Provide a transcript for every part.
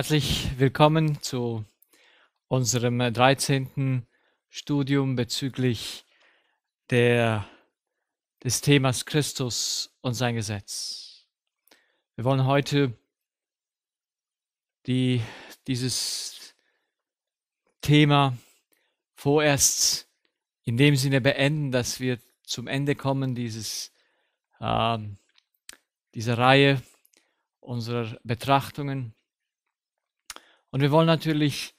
Herzlich willkommen zu unserem 13. Studium bezüglich der, des Themas Christus und sein Gesetz. Wir wollen heute die, dieses Thema vorerst in dem Sinne beenden, dass wir zum Ende kommen dieses, äh, dieser Reihe unserer Betrachtungen und wir wollen natürlich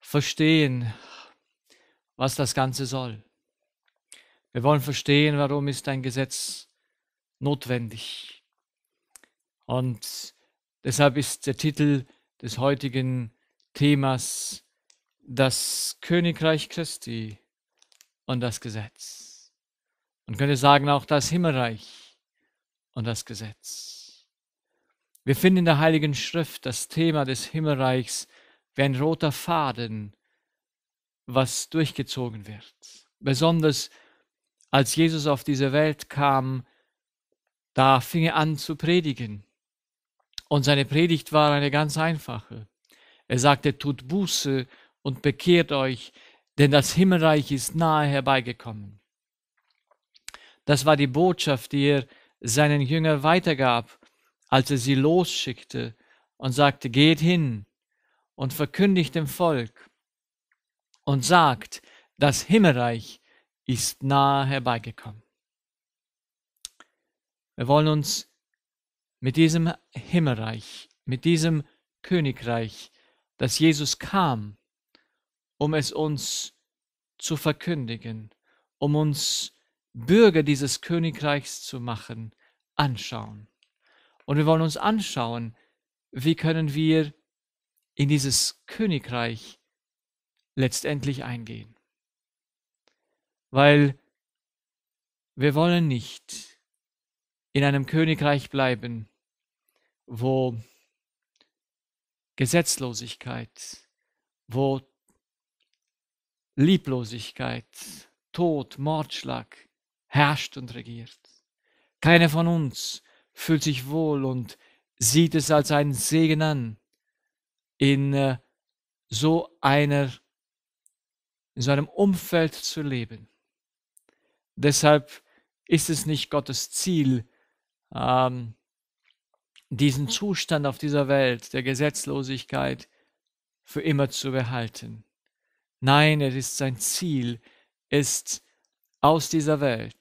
verstehen, was das Ganze soll. Wir wollen verstehen, warum ist ein Gesetz notwendig. Und deshalb ist der Titel des heutigen Themas das Königreich Christi und das Gesetz. Man könnte sagen auch das Himmelreich und das Gesetz. Wir finden in der Heiligen Schrift das Thema des Himmelreichs wie ein roter Faden, was durchgezogen wird. Besonders als Jesus auf diese Welt kam, da fing er an zu predigen. Und seine Predigt war eine ganz einfache. Er sagte, tut Buße und bekehrt euch, denn das Himmelreich ist nahe herbeigekommen. Das war die Botschaft, die er seinen Jüngern weitergab als er sie losschickte und sagte, geht hin und verkündigt dem Volk und sagt, das Himmelreich ist nahe herbeigekommen. Wir wollen uns mit diesem Himmelreich, mit diesem Königreich, dass Jesus kam, um es uns zu verkündigen, um uns Bürger dieses Königreichs zu machen, anschauen. Und wir wollen uns anschauen, wie können wir in dieses Königreich letztendlich eingehen. Weil wir wollen nicht in einem Königreich bleiben, wo Gesetzlosigkeit, wo Lieblosigkeit, Tod, Mordschlag herrscht und regiert. Keiner von uns fühlt sich wohl und sieht es als einen Segen an, in äh, so einer, in so einem Umfeld zu leben. Deshalb ist es nicht Gottes Ziel, ähm, diesen mhm. Zustand auf dieser Welt der Gesetzlosigkeit für immer zu behalten. Nein, es ist sein Ziel, ist aus dieser Welt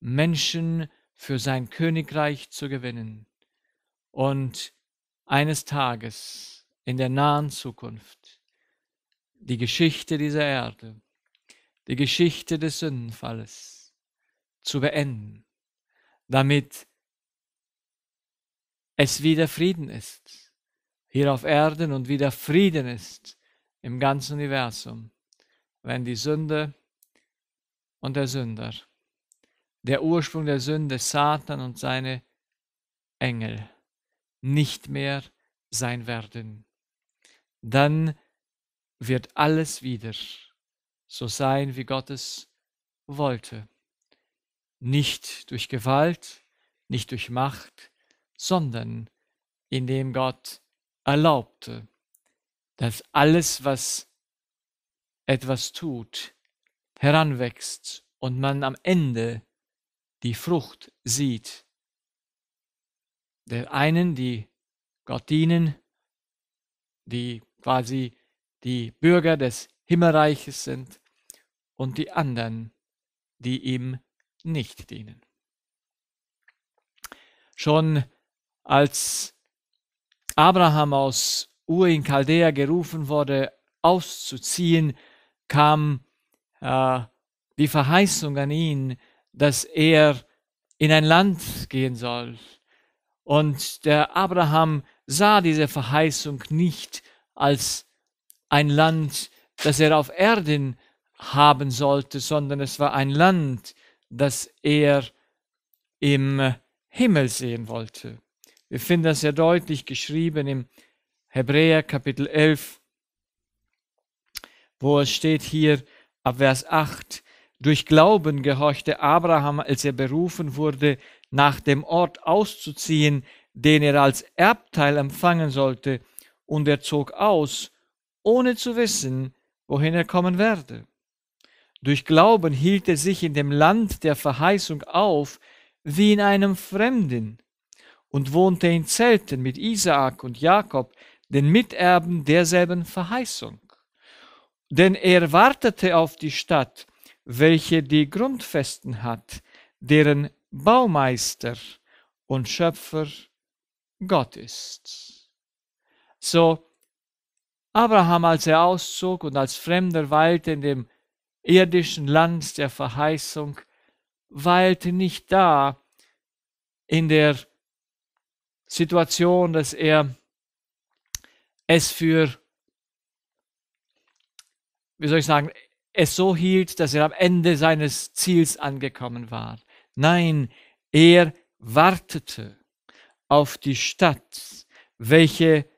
Menschen zu für sein Königreich zu gewinnen. Und eines Tages in der nahen Zukunft die Geschichte dieser Erde, die Geschichte des Sündenfalles zu beenden, damit es wieder Frieden ist, hier auf Erden und wieder Frieden ist im ganzen Universum, wenn die Sünde und der Sünder der Ursprung der Sünde, Satan und seine Engel, nicht mehr sein werden. Dann wird alles wieder so sein, wie Gott es wollte. Nicht durch Gewalt, nicht durch Macht, sondern indem Gott erlaubte, dass alles, was etwas tut, heranwächst und man am Ende die Frucht sieht. Der einen, die Gott dienen, die quasi die Bürger des Himmelreiches sind, und die anderen, die ihm nicht dienen. Schon als Abraham aus Ur in Chaldea gerufen wurde, auszuziehen, kam äh, die Verheißung an ihn, dass er in ein Land gehen soll. Und der Abraham sah diese Verheißung nicht als ein Land, das er auf Erden haben sollte, sondern es war ein Land, das er im Himmel sehen wollte. Wir finden das sehr deutlich geschrieben im Hebräer Kapitel 11, wo es steht hier ab Vers 8, durch Glauben gehorchte Abraham, als er berufen wurde, nach dem Ort auszuziehen, den er als Erbteil empfangen sollte, und er zog aus, ohne zu wissen, wohin er kommen werde. Durch Glauben hielt er sich in dem Land der Verheißung auf, wie in einem Fremden, und wohnte in Zelten mit Isaak und Jakob, den Miterben derselben Verheißung. Denn er wartete auf die Stadt, welche die Grundfesten hat, deren Baumeister und Schöpfer Gott ist. So, Abraham, als er auszog und als Fremder weilte in dem irdischen Land der Verheißung, weilte nicht da in der Situation, dass er es für, wie soll ich sagen, es so hielt, dass er am Ende seines Ziels angekommen war. Nein, er wartete auf die Stadt, welche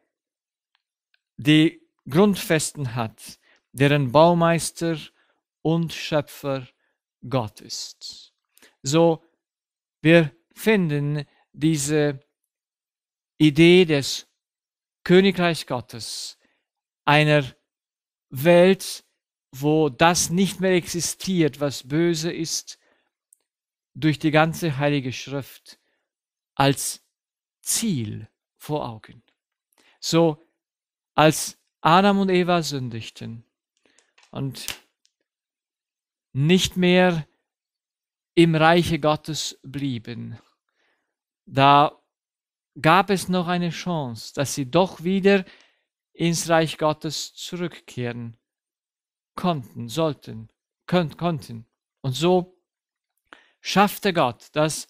die Grundfesten hat, deren Baumeister und Schöpfer Gott ist. So, wir finden diese Idee des Königreichs Gottes, einer Welt, wo das nicht mehr existiert, was böse ist, durch die ganze Heilige Schrift als Ziel vor Augen. So als Adam und Eva sündigten und nicht mehr im Reiche Gottes blieben, da gab es noch eine Chance, dass sie doch wieder ins Reich Gottes zurückkehren konnten, sollten, könnt, konnten. Und so schaffte Gott das,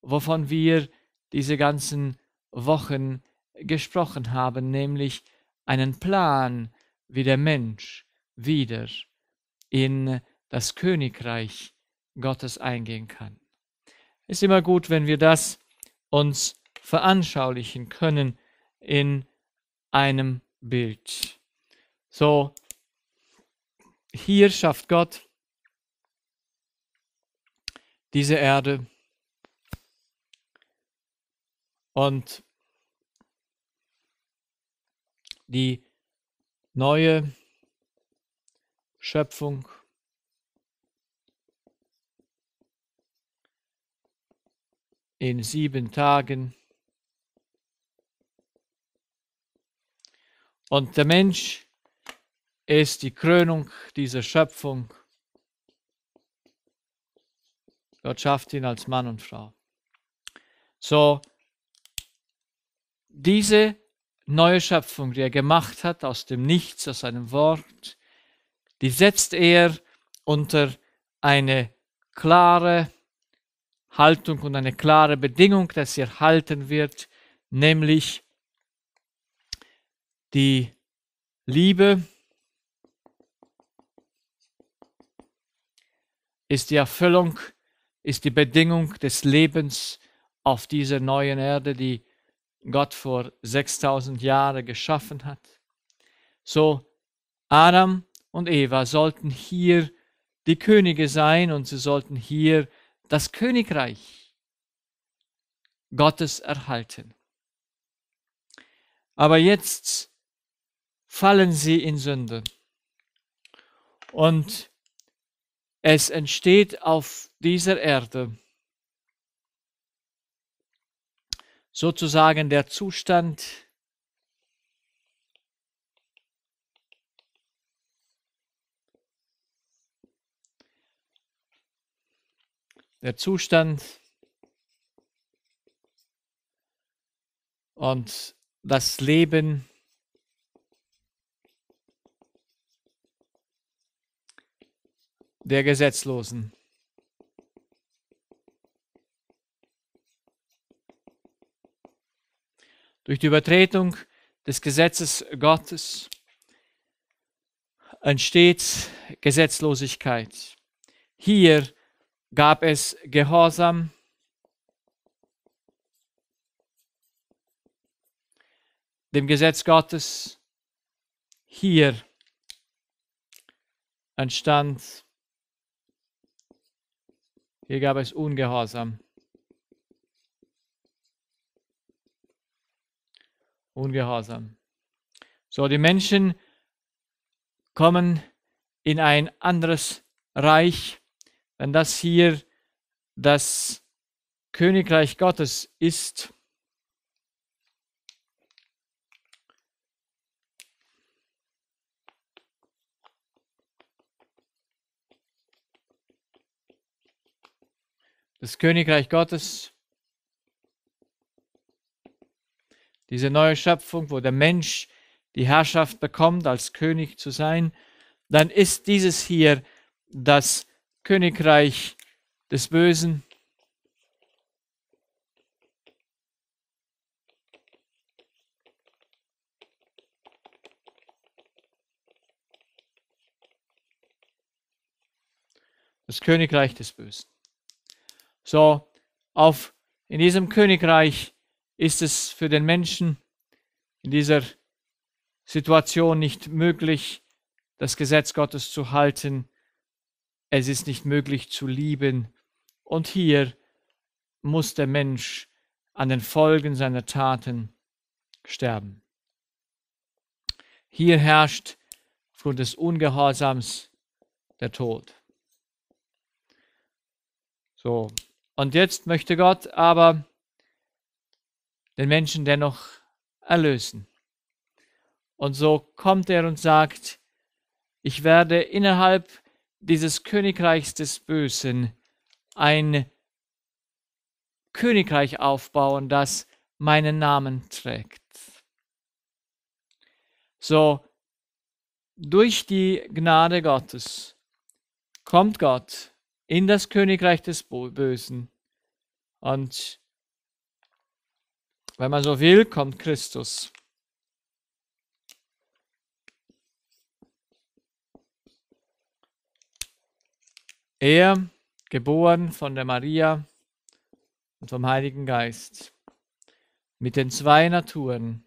wovon wir diese ganzen Wochen gesprochen haben, nämlich einen Plan, wie der Mensch wieder in das Königreich Gottes eingehen kann. Ist immer gut, wenn wir das uns veranschaulichen können in einem Bild. So hier schafft Gott diese Erde. Und die neue Schöpfung in sieben Tagen. Und der Mensch ist die Krönung dieser Schöpfung. Gott schafft ihn als Mann und Frau. So, diese neue Schöpfung, die er gemacht hat aus dem Nichts, aus seinem Wort, die setzt er unter eine klare Haltung und eine klare Bedingung, dass sie erhalten wird, nämlich die Liebe, ist die Erfüllung, ist die Bedingung des Lebens auf dieser neuen Erde, die Gott vor 6000 Jahren geschaffen hat. So, Adam und Eva sollten hier die Könige sein und sie sollten hier das Königreich Gottes erhalten. Aber jetzt fallen sie in Sünde. Und es entsteht auf dieser Erde sozusagen der Zustand, der Zustand und das Leben der Gesetzlosen. Durch die Übertretung des Gesetzes Gottes entsteht Gesetzlosigkeit. Hier gab es Gehorsam. dem Gesetz Gottes. Hier entstand hier gab es Ungehorsam. Ungehorsam. So, die Menschen kommen in ein anderes Reich, Wenn das hier das Königreich Gottes ist. das Königreich Gottes, diese neue Schöpfung, wo der Mensch die Herrschaft bekommt, als König zu sein, dann ist dieses hier das Königreich des Bösen. Das Königreich des Bösen. So, auf, in diesem Königreich ist es für den Menschen in dieser Situation nicht möglich, das Gesetz Gottes zu halten. Es ist nicht möglich zu lieben. Und hier muss der Mensch an den Folgen seiner Taten sterben. Hier herrscht aufgrund des Ungehorsams der Tod. So, und jetzt möchte Gott aber den Menschen dennoch erlösen. Und so kommt er und sagt, ich werde innerhalb dieses Königreichs des Bösen ein Königreich aufbauen, das meinen Namen trägt. So, durch die Gnade Gottes kommt Gott in das Königreich des Bösen. Und wenn man so will, kommt Christus. Er, geboren von der Maria und vom Heiligen Geist, mit den zwei Naturen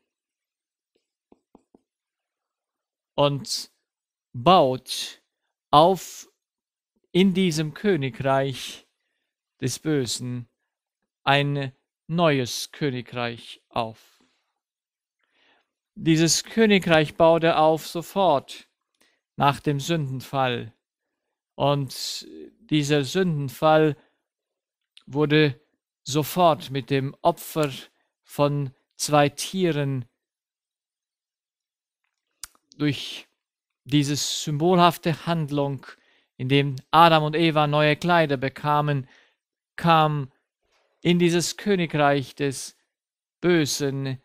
und baut auf in diesem Königreich des Bösen ein neues Königreich auf. Dieses Königreich baute auf sofort nach dem Sündenfall. Und dieser Sündenfall wurde sofort mit dem Opfer von zwei Tieren durch diese symbolhafte Handlung in dem Adam und Eva neue Kleider bekamen, kam in dieses Königreich des Bösen,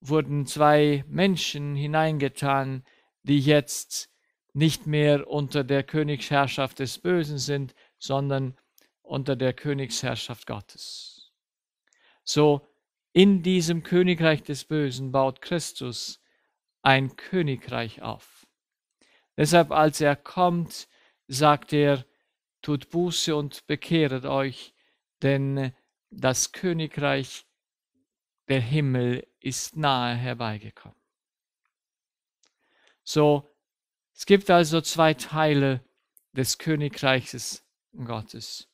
wurden zwei Menschen hineingetan, die jetzt nicht mehr unter der Königsherrschaft des Bösen sind, sondern unter der Königsherrschaft Gottes. So in diesem Königreich des Bösen baut Christus ein Königreich auf. Deshalb, als er kommt, sagt er, tut Buße und bekehret euch, denn das Königreich der Himmel ist nahe herbeigekommen. So, es gibt also zwei Teile des Königreiches Gottes.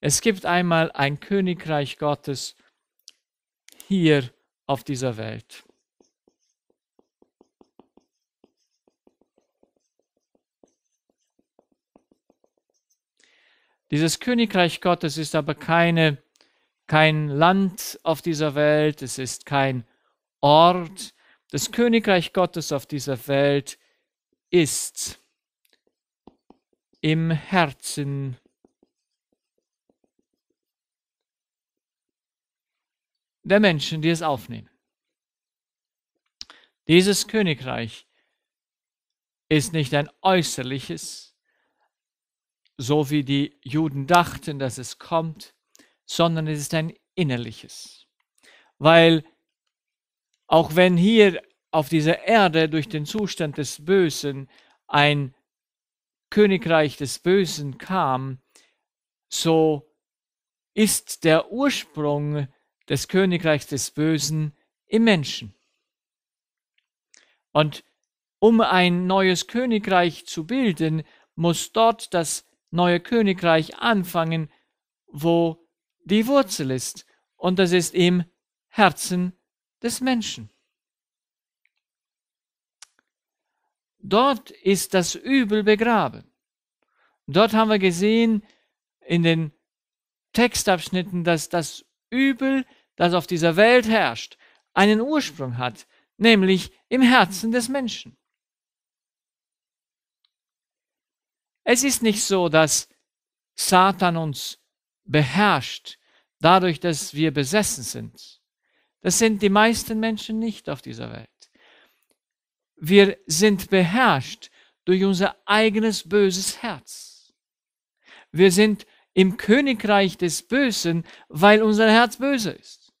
Es gibt einmal ein Königreich Gottes hier auf dieser Welt. Dieses Königreich Gottes ist aber keine, kein Land auf dieser Welt, es ist kein Ort. Das Königreich Gottes auf dieser Welt ist im Herzen der Menschen, die es aufnehmen. Dieses Königreich ist nicht ein äußerliches, so wie die Juden dachten, dass es kommt, sondern es ist ein innerliches. Weil auch wenn hier auf dieser Erde durch den Zustand des Bösen ein Königreich des Bösen kam, so ist der Ursprung des Königreichs des Bösen im Menschen. Und um ein neues Königreich zu bilden, muss dort das neue Königreich anfangen, wo die Wurzel ist, und das ist im Herzen des Menschen. Dort ist das Übel begraben. Dort haben wir gesehen in den Textabschnitten, dass das Übel, das auf dieser Welt herrscht, einen Ursprung hat, nämlich im Herzen des Menschen. Es ist nicht so, dass Satan uns beherrscht dadurch, dass wir besessen sind. Das sind die meisten Menschen nicht auf dieser Welt. Wir sind beherrscht durch unser eigenes böses Herz. Wir sind im Königreich des Bösen, weil unser Herz böse ist.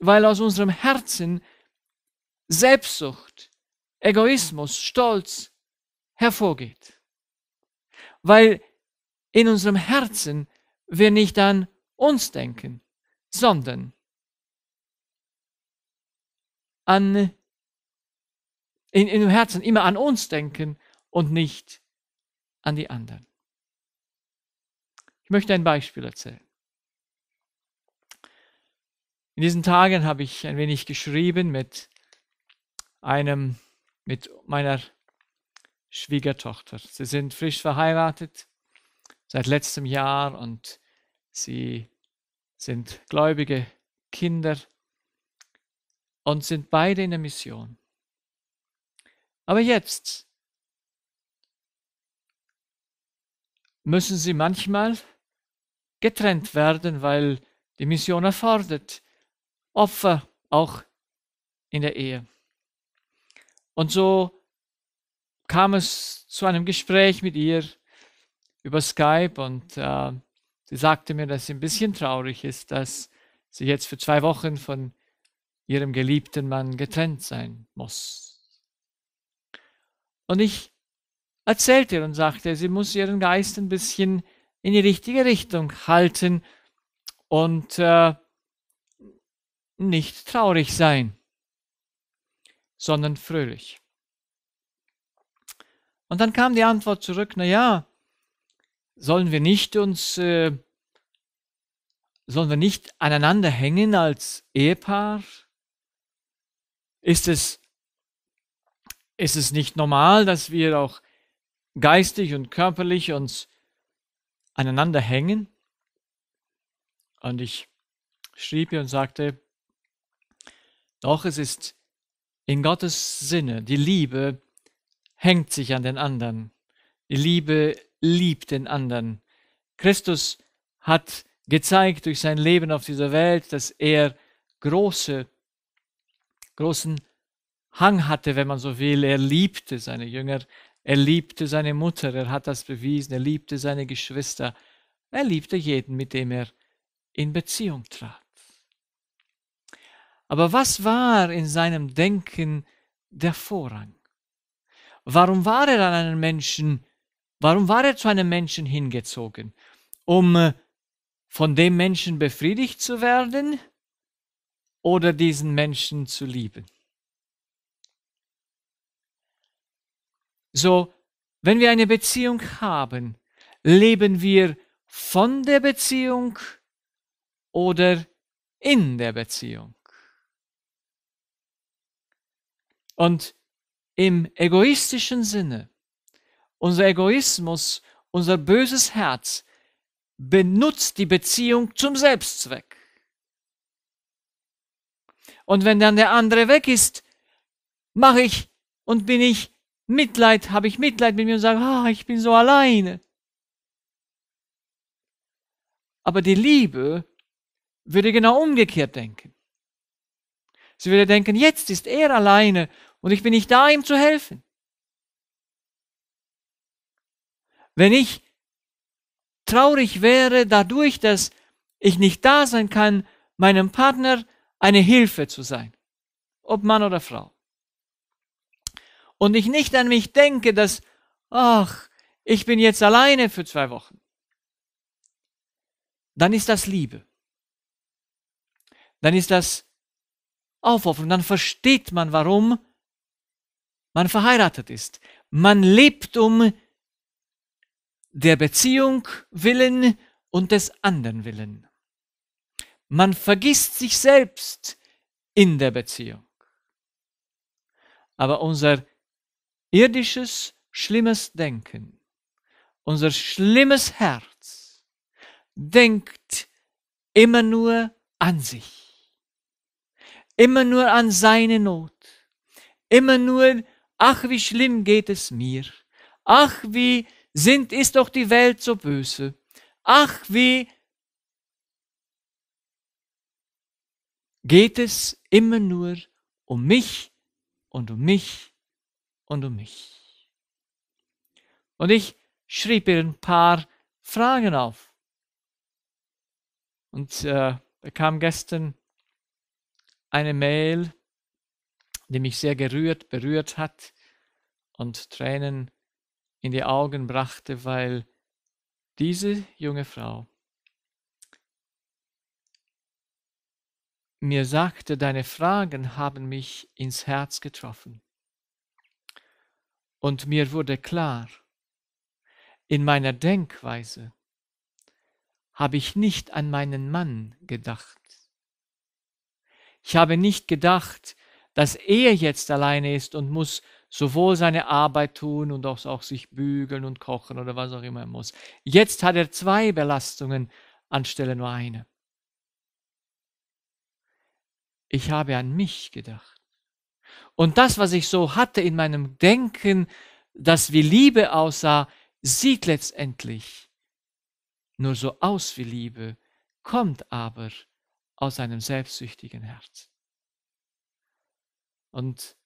Weil aus unserem Herzen Selbstsucht, Egoismus, Stolz, hervorgeht. Weil in unserem Herzen wir nicht an uns denken, sondern an, in, in dem Herzen immer an uns denken und nicht an die anderen. Ich möchte ein Beispiel erzählen. In diesen Tagen habe ich ein wenig geschrieben mit einem, mit meiner Schwiegertochter. Sie sind frisch verheiratet seit letztem Jahr und sie sind gläubige Kinder und sind beide in der Mission. Aber jetzt müssen sie manchmal getrennt werden, weil die Mission erfordert Opfer auch in der Ehe. Und so kam es zu einem Gespräch mit ihr über Skype und äh, sie sagte mir, dass sie ein bisschen traurig ist, dass sie jetzt für zwei Wochen von ihrem geliebten Mann getrennt sein muss. Und ich erzählte ihr und sagte, sie muss ihren Geist ein bisschen in die richtige Richtung halten und äh, nicht traurig sein, sondern fröhlich. Und dann kam die Antwort zurück, na ja, sollen wir nicht uns, äh, sollen wir nicht aneinander hängen als Ehepaar? Ist es, ist es nicht normal, dass wir auch geistig und körperlich uns aneinander hängen? Und ich schrieb ihr und sagte, doch es ist in Gottes Sinne die Liebe, hängt sich an den anderen. Die Liebe liebt den anderen. Christus hat gezeigt durch sein Leben auf dieser Welt, dass er große, großen Hang hatte, wenn man so will. Er liebte seine Jünger, er liebte seine Mutter, er hat das bewiesen, er liebte seine Geschwister, er liebte jeden, mit dem er in Beziehung trat. Aber was war in seinem Denken der Vorrang? Warum war er an einen Menschen, warum war er zu einem Menschen hingezogen? Um äh, von dem Menschen befriedigt zu werden oder diesen Menschen zu lieben? So, wenn wir eine Beziehung haben, leben wir von der Beziehung oder in der Beziehung. Und im egoistischen Sinne, unser Egoismus, unser böses Herz benutzt die Beziehung zum Selbstzweck. Und wenn dann der andere weg ist, mache ich und bin ich Mitleid, habe ich Mitleid mit mir und sage, oh, ich bin so alleine. Aber die Liebe würde genau umgekehrt denken. Sie würde denken, jetzt ist er alleine und ich bin nicht da, ihm zu helfen. Wenn ich traurig wäre dadurch, dass ich nicht da sein kann, meinem Partner eine Hilfe zu sein, ob Mann oder Frau. Und ich nicht an mich denke, dass, ach, ich bin jetzt alleine für zwei Wochen. Dann ist das Liebe. Dann ist das Aufopferung. Dann versteht man, warum man verheiratet ist. Man lebt um der Beziehung willen und des anderen willen. Man vergisst sich selbst in der Beziehung. Aber unser irdisches, schlimmes Denken, unser schlimmes Herz denkt immer nur an sich, immer nur an seine Not, immer nur an Ach, wie schlimm geht es mir. Ach, wie sind, ist doch die Welt so böse. Ach, wie geht es immer nur um mich und um mich und um mich. Und ich schrieb ihr ein paar Fragen auf. Und äh, bekam gestern eine Mail die mich sehr gerührt, berührt hat und Tränen in die Augen brachte, weil diese junge Frau mir sagte, deine Fragen haben mich ins Herz getroffen. Und mir wurde klar, in meiner Denkweise habe ich nicht an meinen Mann gedacht. Ich habe nicht gedacht, dass er jetzt alleine ist und muss sowohl seine Arbeit tun und auch, auch sich bügeln und kochen oder was auch immer er muss. Jetzt hat er zwei Belastungen anstelle nur eine. Ich habe an mich gedacht. Und das, was ich so hatte in meinem Denken, das wie Liebe aussah, sieht letztendlich nur so aus wie Liebe, kommt aber aus einem selbstsüchtigen Herzen. Und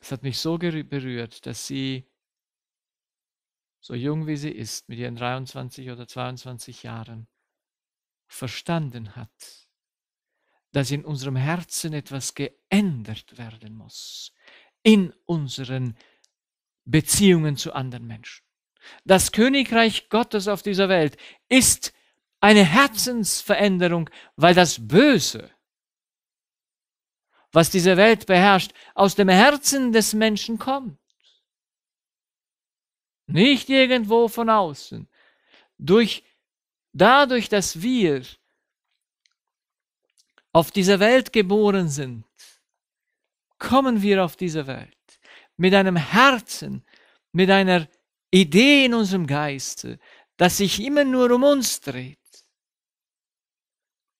es hat mich so berührt, dass sie, so jung wie sie ist, mit ihren 23 oder 22 Jahren, verstanden hat, dass in unserem Herzen etwas geändert werden muss, in unseren Beziehungen zu anderen Menschen. Das Königreich Gottes auf dieser Welt ist eine Herzensveränderung, weil das Böse was diese Welt beherrscht, aus dem Herzen des Menschen kommt. Nicht irgendwo von außen. Durch, dadurch, dass wir auf dieser Welt geboren sind, kommen wir auf diese Welt mit einem Herzen, mit einer Idee in unserem Geiste, das sich immer nur um uns dreht.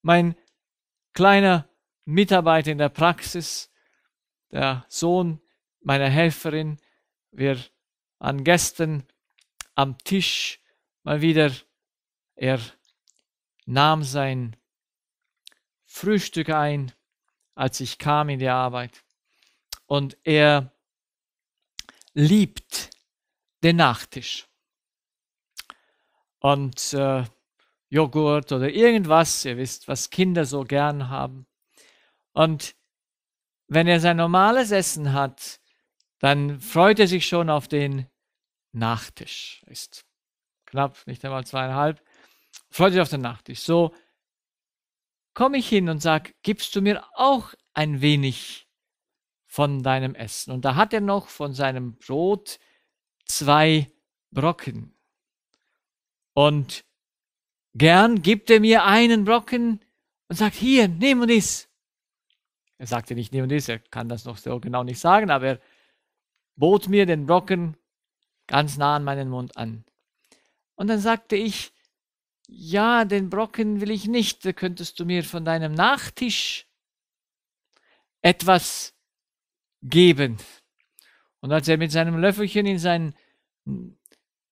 Mein kleiner Mitarbeiter in der Praxis. Der Sohn meiner Helferin, wir an Gästen am Tisch mal wieder, er nahm sein Frühstück ein, als ich kam in die Arbeit. Und er liebt den Nachtisch. Und äh, Joghurt oder irgendwas, ihr wisst, was Kinder so gern haben. Und wenn er sein normales Essen hat, dann freut er sich schon auf den Nachtisch. Ist knapp, nicht einmal zweieinhalb. Freut sich auf den Nachtisch. So komme ich hin und sage, gibst du mir auch ein wenig von deinem Essen? Und da hat er noch von seinem Brot zwei Brocken. Und gern gibt er mir einen Brocken und sagt, hier, nimm und iss. Er sagte nicht nie und dies, er kann das noch so genau nicht sagen, aber er bot mir den Brocken ganz nah an meinen Mund an. Und dann sagte ich, ja, den Brocken will ich nicht, könntest du mir von deinem Nachtisch etwas geben. Und als er mit seinem Löffelchen in seinen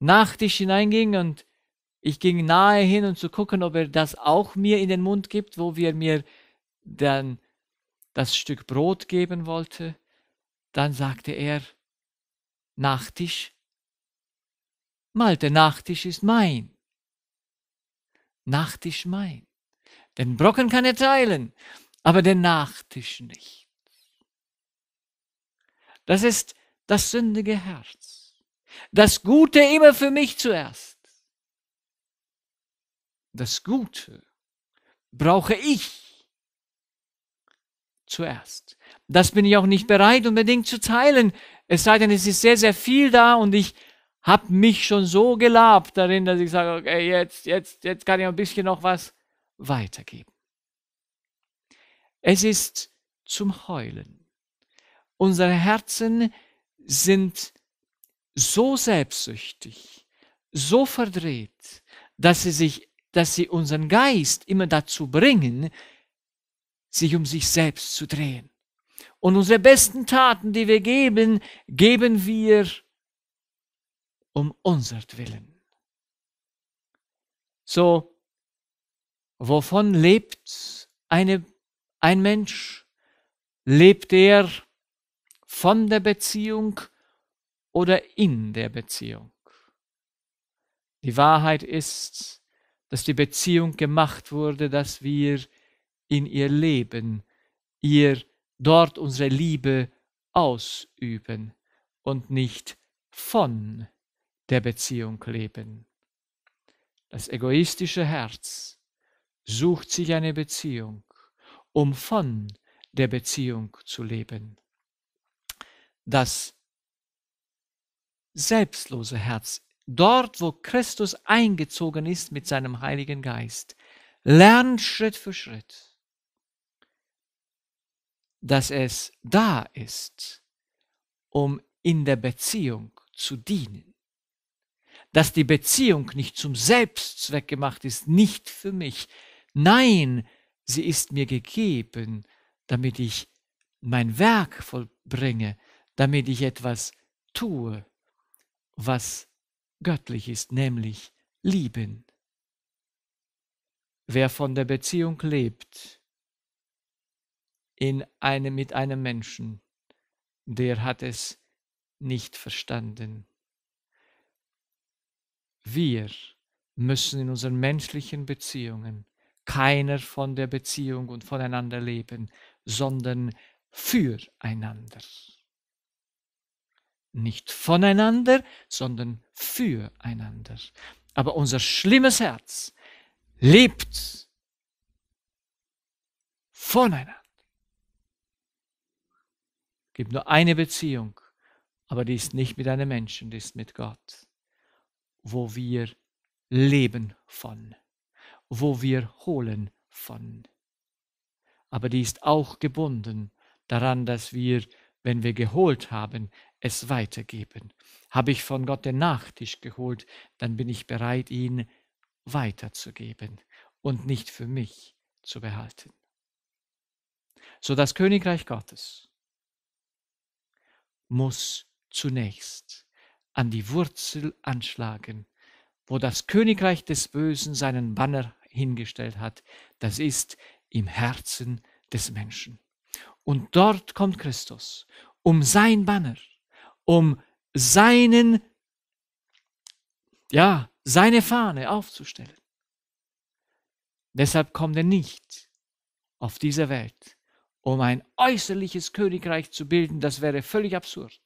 Nachtisch hineinging und ich ging nahe hin, um zu gucken, ob er das auch mir in den Mund gibt, wo wir mir dann das Stück Brot geben wollte, dann sagte er, Nachtisch, mal der Nachtisch ist mein. Nachtisch mein. Den Brocken kann er teilen, aber den Nachtisch nicht. Das ist das sündige Herz. Das Gute immer für mich zuerst. Das Gute brauche ich zuerst. Das bin ich auch nicht bereit, unbedingt zu teilen. Es sei denn, es ist sehr, sehr viel da und ich habe mich schon so gelabt darin, dass ich sage, okay, jetzt, jetzt, jetzt kann ich ein bisschen noch was weitergeben. Es ist zum Heulen. Unsere Herzen sind so selbstsüchtig, so verdreht, dass sie sich, dass sie unseren Geist immer dazu bringen, sich um sich selbst zu drehen. Und unsere besten Taten, die wir geben, geben wir um unsertwillen. So, wovon lebt eine, ein Mensch? Lebt er von der Beziehung oder in der Beziehung? Die Wahrheit ist, dass die Beziehung gemacht wurde, dass wir in ihr Leben, ihr dort unsere Liebe ausüben und nicht von der Beziehung leben. Das egoistische Herz sucht sich eine Beziehung, um von der Beziehung zu leben. Das selbstlose Herz, dort wo Christus eingezogen ist mit seinem Heiligen Geist, lernt Schritt für Schritt dass es da ist, um in der Beziehung zu dienen. Dass die Beziehung nicht zum Selbstzweck gemacht ist, nicht für mich. Nein, sie ist mir gegeben, damit ich mein Werk vollbringe, damit ich etwas tue, was göttlich ist, nämlich lieben. Wer von der Beziehung lebt, in einem, mit einem Menschen, der hat es nicht verstanden. Wir müssen in unseren menschlichen Beziehungen keiner von der Beziehung und voneinander leben, sondern füreinander. Nicht voneinander, sondern füreinander. Aber unser schlimmes Herz lebt voneinander gibt nur eine Beziehung, aber die ist nicht mit einem Menschen, die ist mit Gott, wo wir leben von, wo wir holen von. Aber die ist auch gebunden daran, dass wir, wenn wir geholt haben, es weitergeben. Habe ich von Gott den Nachtisch geholt, dann bin ich bereit, ihn weiterzugeben und nicht für mich zu behalten. So das Königreich Gottes muss zunächst an die Wurzel anschlagen, wo das Königreich des Bösen seinen Banner hingestellt hat, das ist im Herzen des Menschen. Und dort kommt Christus, um sein Banner, um seinen, ja, seine Fahne aufzustellen. Deshalb kommt er nicht auf diese Welt, um ein äußerliches Königreich zu bilden, das wäre völlig absurd.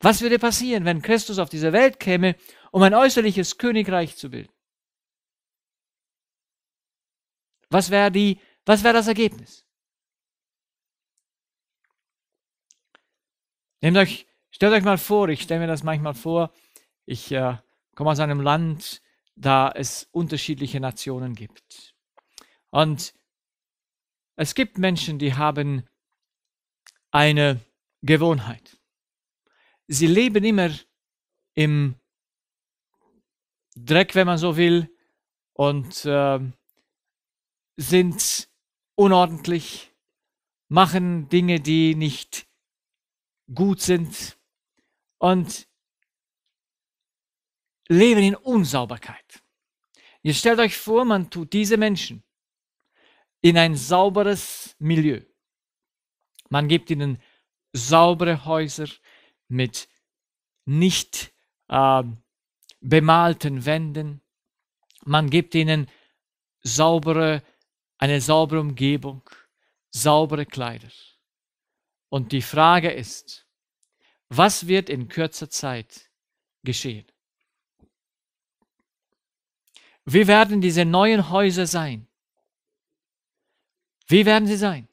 Was würde passieren, wenn Christus auf diese Welt käme, um ein äußerliches Königreich zu bilden? Was wäre die, was wäre das Ergebnis? Nehmt euch, stellt euch mal vor, ich stelle mir das manchmal vor, ich äh, komme aus einem Land, da es unterschiedliche Nationen gibt. Und es gibt Menschen, die haben eine Gewohnheit. Sie leben immer im Dreck, wenn man so will, und äh, sind unordentlich, machen Dinge, die nicht gut sind und leben in Unsauberkeit. Jetzt stellt euch vor, man tut diese Menschen in ein sauberes Milieu. Man gibt ihnen saubere Häuser mit nicht äh, bemalten Wänden. Man gibt ihnen saubere, eine saubere Umgebung, saubere Kleider. Und die Frage ist, was wird in kürzer Zeit geschehen? Wie werden diese neuen Häuser sein? Wie werden sie sein?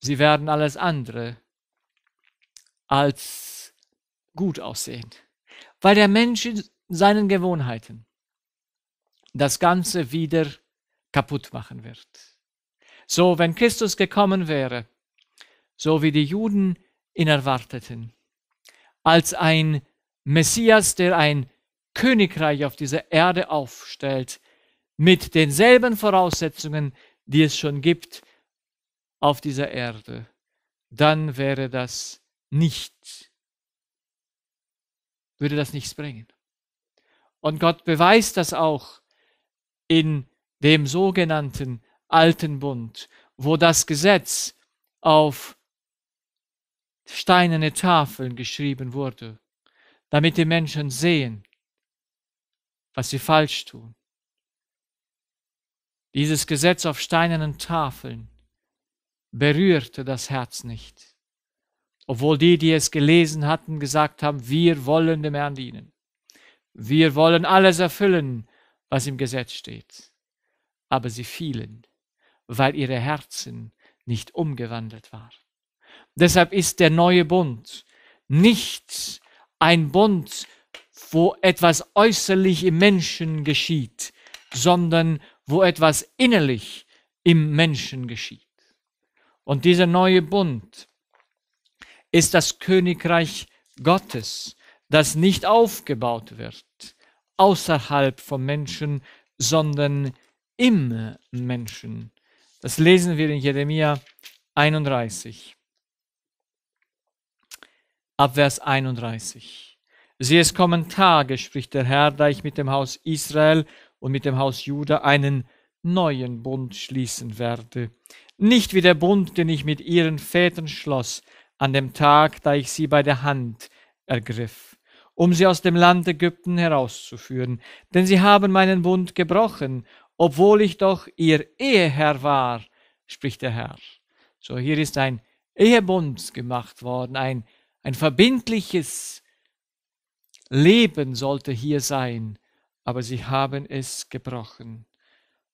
Sie werden alles andere als gut aussehen, weil der Mensch in seinen Gewohnheiten das Ganze wieder kaputt machen wird. So, wenn Christus gekommen wäre, so wie die Juden ihn erwarteten, als ein Messias, der ein Königreich auf dieser Erde aufstellt, mit denselben Voraussetzungen, die es schon gibt auf dieser Erde, dann wäre das nicht, würde das nichts bringen. Und Gott beweist das auch in dem sogenannten Alten Bund, wo das Gesetz auf steinerne Tafeln geschrieben wurde, damit die Menschen sehen, was sie falsch tun dieses Gesetz auf steinernen Tafeln berührte das Herz nicht, obwohl die, die es gelesen hatten, gesagt haben, wir wollen dem Herrn dienen. Wir wollen alles erfüllen, was im Gesetz steht. Aber sie fielen, weil ihre Herzen nicht umgewandelt waren. Deshalb ist der neue Bund nicht ein Bund, wo etwas äußerlich im Menschen geschieht, sondern wo etwas innerlich im Menschen geschieht. Und dieser neue Bund ist das Königreich Gottes, das nicht aufgebaut wird außerhalb vom Menschen, sondern im Menschen. Das lesen wir in Jeremia 31. Ab Vers 31. Sieh, es kommen Tage, spricht der Herr, da ich mit dem Haus Israel und mit dem Haus Juda einen neuen Bund schließen werde. Nicht wie der Bund, den ich mit ihren Vätern schloss, an dem Tag, da ich sie bei der Hand ergriff, um sie aus dem Land Ägypten herauszuführen. Denn sie haben meinen Bund gebrochen, obwohl ich doch ihr Eheherr war, spricht der Herr. So, hier ist ein Ehebund gemacht worden, ein, ein verbindliches Leben sollte hier sein aber sie haben es gebrochen.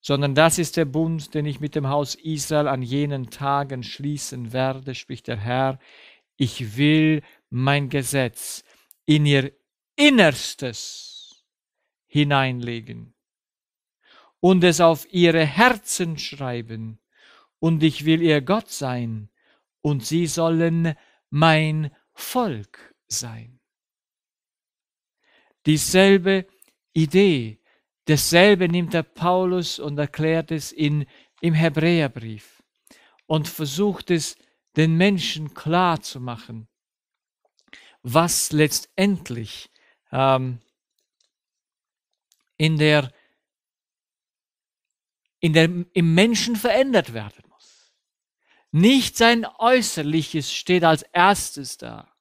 Sondern das ist der Bund, den ich mit dem Haus Israel an jenen Tagen schließen werde, spricht der Herr. Ich will mein Gesetz in ihr Innerstes hineinlegen und es auf ihre Herzen schreiben, und ich will ihr Gott sein, und sie sollen mein Volk sein. Dieselbe Idee. Dasselbe nimmt der Paulus und erklärt es in, im Hebräerbrief und versucht es den Menschen klar zu machen, was letztendlich ähm, in der, in der, im Menschen verändert werden muss. Nicht sein Äußerliches steht als erstes da,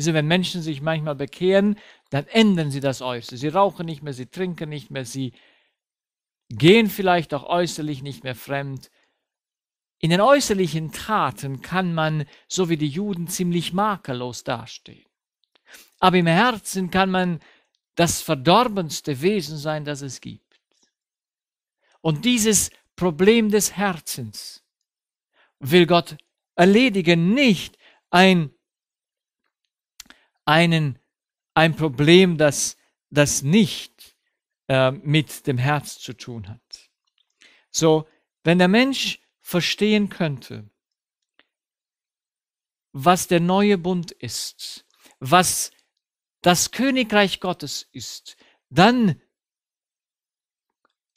also wenn Menschen sich manchmal bekehren, dann ändern sie das Äußere. Sie rauchen nicht mehr, sie trinken nicht mehr, sie gehen vielleicht auch äußerlich nicht mehr fremd. In den äußerlichen Taten kann man, so wie die Juden, ziemlich makellos dastehen. Aber im Herzen kann man das verdorbenste Wesen sein, das es gibt. Und dieses Problem des Herzens will Gott erledigen, nicht ein einen, ein Problem, das, das nicht äh, mit dem Herz zu tun hat. So, wenn der Mensch verstehen könnte, was der neue Bund ist, was das Königreich Gottes ist, dann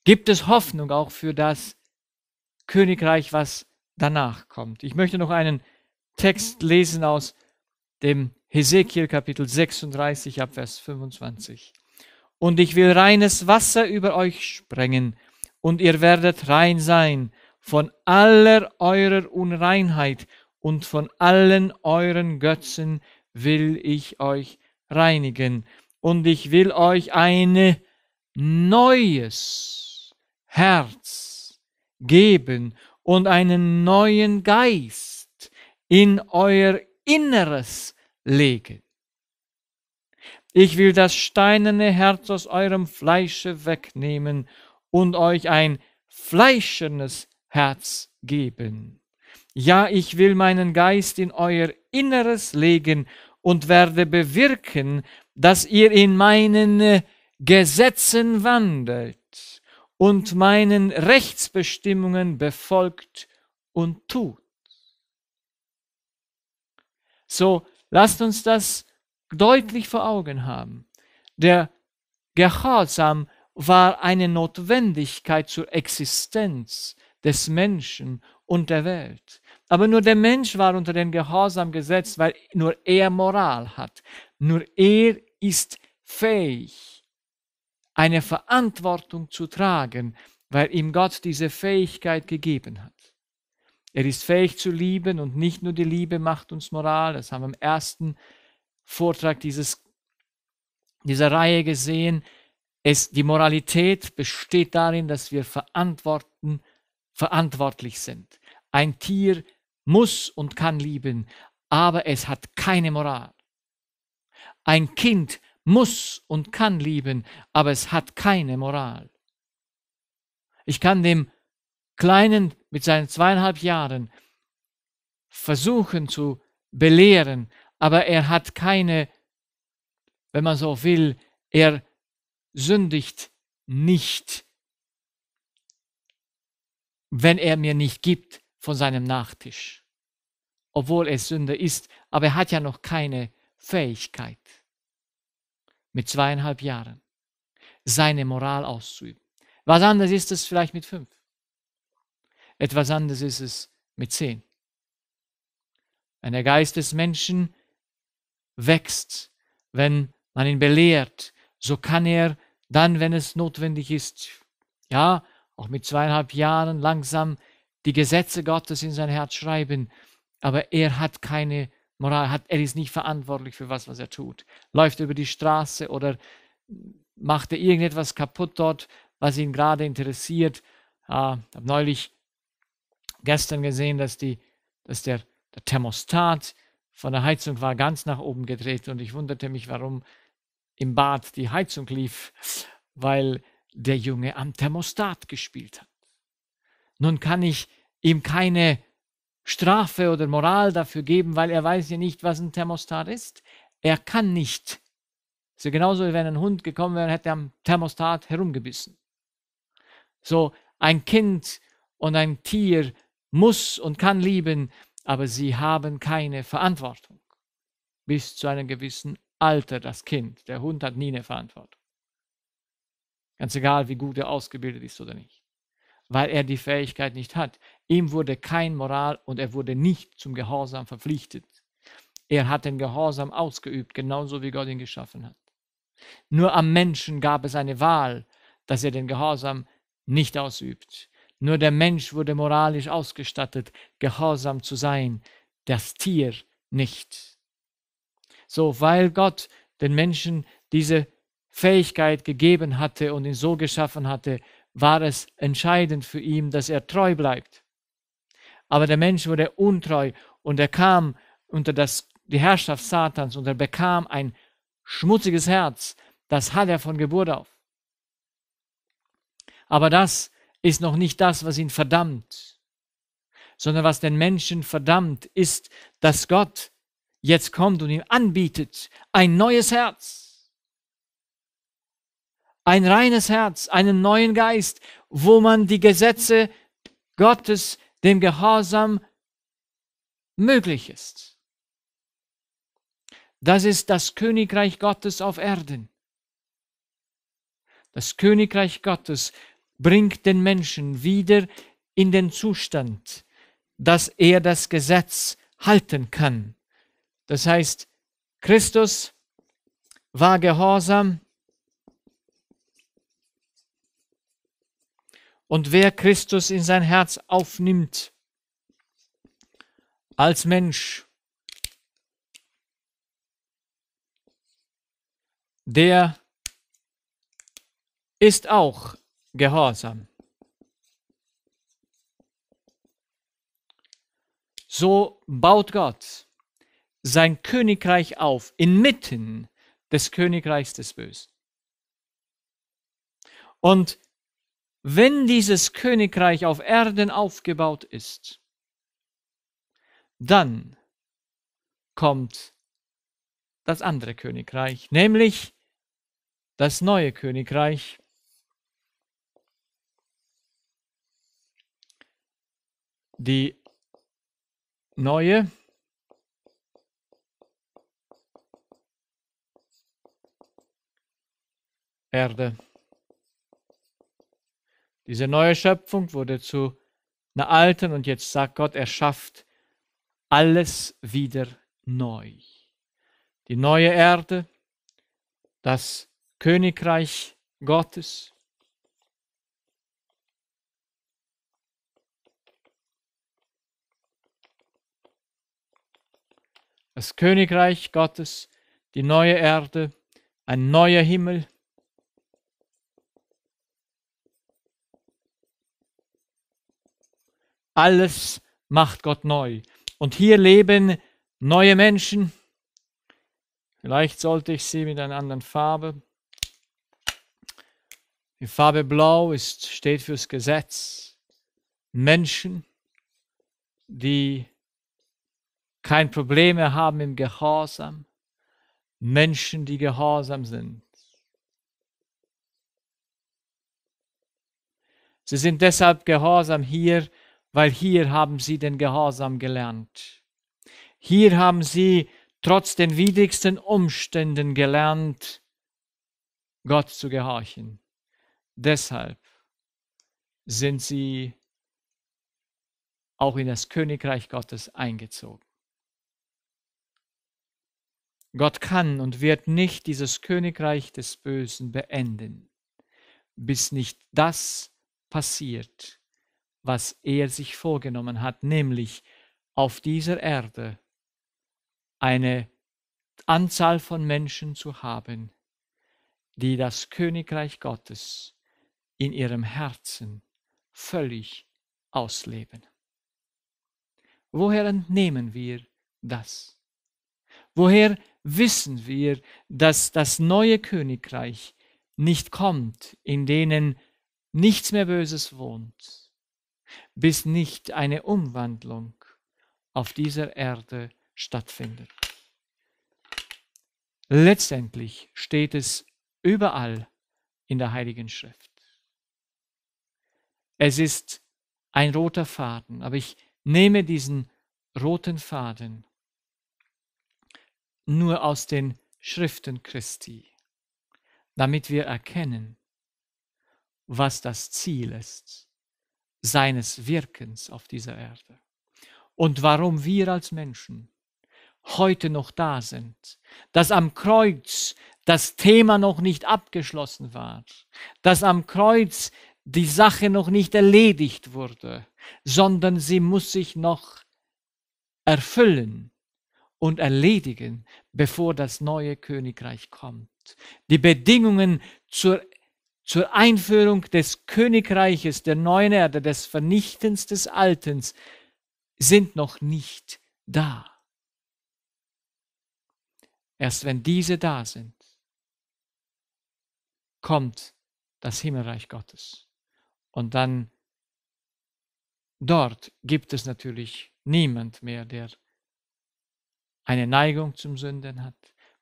gibt es Hoffnung auch für das Königreich, was danach kommt. Ich möchte noch einen Text lesen aus dem Hesekiel Kapitel 36 ab Vers 25. Und ich will reines Wasser über euch sprengen, und ihr werdet rein sein von aller eurer Unreinheit und von allen euren Götzen will ich euch reinigen. Und ich will euch ein neues Herz geben und einen neuen Geist in euer Inneres lege. Ich will das steinerne Herz aus eurem Fleische wegnehmen und euch ein fleischernes Herz geben. Ja, ich will meinen Geist in euer Inneres legen und werde bewirken, dass ihr in meinen äh, Gesetzen wandelt und meinen Rechtsbestimmungen befolgt und tut. So Lasst uns das deutlich vor Augen haben. Der Gehorsam war eine Notwendigkeit zur Existenz des Menschen und der Welt. Aber nur der Mensch war unter den Gehorsam gesetzt, weil nur er Moral hat. Nur er ist fähig, eine Verantwortung zu tragen, weil ihm Gott diese Fähigkeit gegeben hat. Er ist fähig zu lieben und nicht nur die Liebe macht uns Moral. Das haben wir im ersten Vortrag dieses, dieser Reihe gesehen. Es, die Moralität besteht darin, dass wir verantworten, verantwortlich sind. Ein Tier muss und kann lieben, aber es hat keine Moral. Ein Kind muss und kann lieben, aber es hat keine Moral. Ich kann dem kleinen mit seinen zweieinhalb Jahren versuchen zu belehren, aber er hat keine, wenn man so will, er sündigt nicht, wenn er mir nicht gibt von seinem Nachtisch, obwohl er Sünder ist, aber er hat ja noch keine Fähigkeit mit zweieinhalb Jahren seine Moral auszuüben. Was anderes ist es vielleicht mit fünf. Etwas anderes ist es mit zehn. Wenn der Geist des Menschen wächst, wenn man ihn belehrt, so kann er dann, wenn es notwendig ist, ja, auch mit zweieinhalb Jahren langsam die Gesetze Gottes in sein Herz schreiben, aber er hat keine Moral, hat, er ist nicht verantwortlich für was, was er tut. Läuft über die Straße oder macht er irgendetwas kaputt dort, was ihn gerade interessiert. Äh, ah, habe neulich gestern gesehen, dass, die, dass der, der Thermostat von der Heizung war ganz nach oben gedreht und ich wunderte mich, warum im Bad die Heizung lief, weil der Junge am Thermostat gespielt hat. Nun kann ich ihm keine Strafe oder Moral dafür geben, weil er weiß ja nicht, was ein Thermostat ist. Er kann nicht. So genauso wie wenn ein Hund gekommen wäre und hätte am Thermostat herumgebissen. So ein Kind und ein Tier muss und kann lieben, aber sie haben keine Verantwortung. Bis zu einem gewissen Alter das Kind. Der Hund hat nie eine Verantwortung. Ganz egal, wie gut er ausgebildet ist oder nicht. Weil er die Fähigkeit nicht hat. Ihm wurde kein Moral und er wurde nicht zum Gehorsam verpflichtet. Er hat den Gehorsam ausgeübt, genauso wie Gott ihn geschaffen hat. Nur am Menschen gab es eine Wahl, dass er den Gehorsam nicht ausübt. Nur der Mensch wurde moralisch ausgestattet, gehorsam zu sein, das Tier nicht. So, weil Gott den Menschen diese Fähigkeit gegeben hatte und ihn so geschaffen hatte, war es entscheidend für ihn, dass er treu bleibt. Aber der Mensch wurde untreu und er kam unter das, die Herrschaft Satans und er bekam ein schmutziges Herz. Das hat er von Geburt auf. Aber das ist noch nicht das, was ihn verdammt, sondern was den Menschen verdammt, ist, dass Gott jetzt kommt und ihm anbietet ein neues Herz, ein reines Herz, einen neuen Geist, wo man die Gesetze Gottes dem Gehorsam möglich ist. Das ist das Königreich Gottes auf Erden. Das Königreich Gottes bringt den Menschen wieder in den Zustand, dass er das Gesetz halten kann. Das heißt, Christus war gehorsam und wer Christus in sein Herz aufnimmt, als Mensch, der ist auch Gehorsam. So baut Gott sein Königreich auf, inmitten des Königreichs des Bösen. Und wenn dieses Königreich auf Erden aufgebaut ist, dann kommt das andere Königreich, nämlich das neue Königreich, die neue Erde. Diese neue Schöpfung wurde zu einer alten und jetzt sagt Gott, er schafft alles wieder neu. Die neue Erde, das Königreich Gottes, das Königreich Gottes, die neue Erde, ein neuer Himmel. Alles macht Gott neu. Und hier leben neue Menschen. Vielleicht sollte ich sie mit einer anderen Farbe. Die Farbe Blau ist, steht fürs Gesetz. Menschen, die kein Problem mehr haben im Gehorsam. Menschen, die gehorsam sind. Sie sind deshalb gehorsam hier, weil hier haben sie den Gehorsam gelernt. Hier haben sie trotz den widrigsten Umständen gelernt, Gott zu gehorchen. Deshalb sind sie auch in das Königreich Gottes eingezogen. Gott kann und wird nicht dieses Königreich des Bösen beenden, bis nicht das passiert, was er sich vorgenommen hat, nämlich auf dieser Erde eine Anzahl von Menschen zu haben, die das Königreich Gottes in ihrem Herzen völlig ausleben. Woher entnehmen wir das? Woher wissen wir, dass das neue Königreich nicht kommt, in denen nichts mehr Böses wohnt, bis nicht eine Umwandlung auf dieser Erde stattfindet? Letztendlich steht es überall in der Heiligen Schrift. Es ist ein roter Faden, aber ich nehme diesen roten Faden nur aus den Schriften Christi, damit wir erkennen, was das Ziel ist seines Wirkens auf dieser Erde und warum wir als Menschen heute noch da sind, dass am Kreuz das Thema noch nicht abgeschlossen war, dass am Kreuz die Sache noch nicht erledigt wurde, sondern sie muss sich noch erfüllen und erledigen, bevor das neue Königreich kommt. Die Bedingungen zur, zur Einführung des Königreiches der neuen Erde, des Vernichtens des Alten, sind noch nicht da. Erst wenn diese da sind, kommt das Himmelreich Gottes. Und dann dort gibt es natürlich niemand mehr, der eine Neigung zum Sünden hat.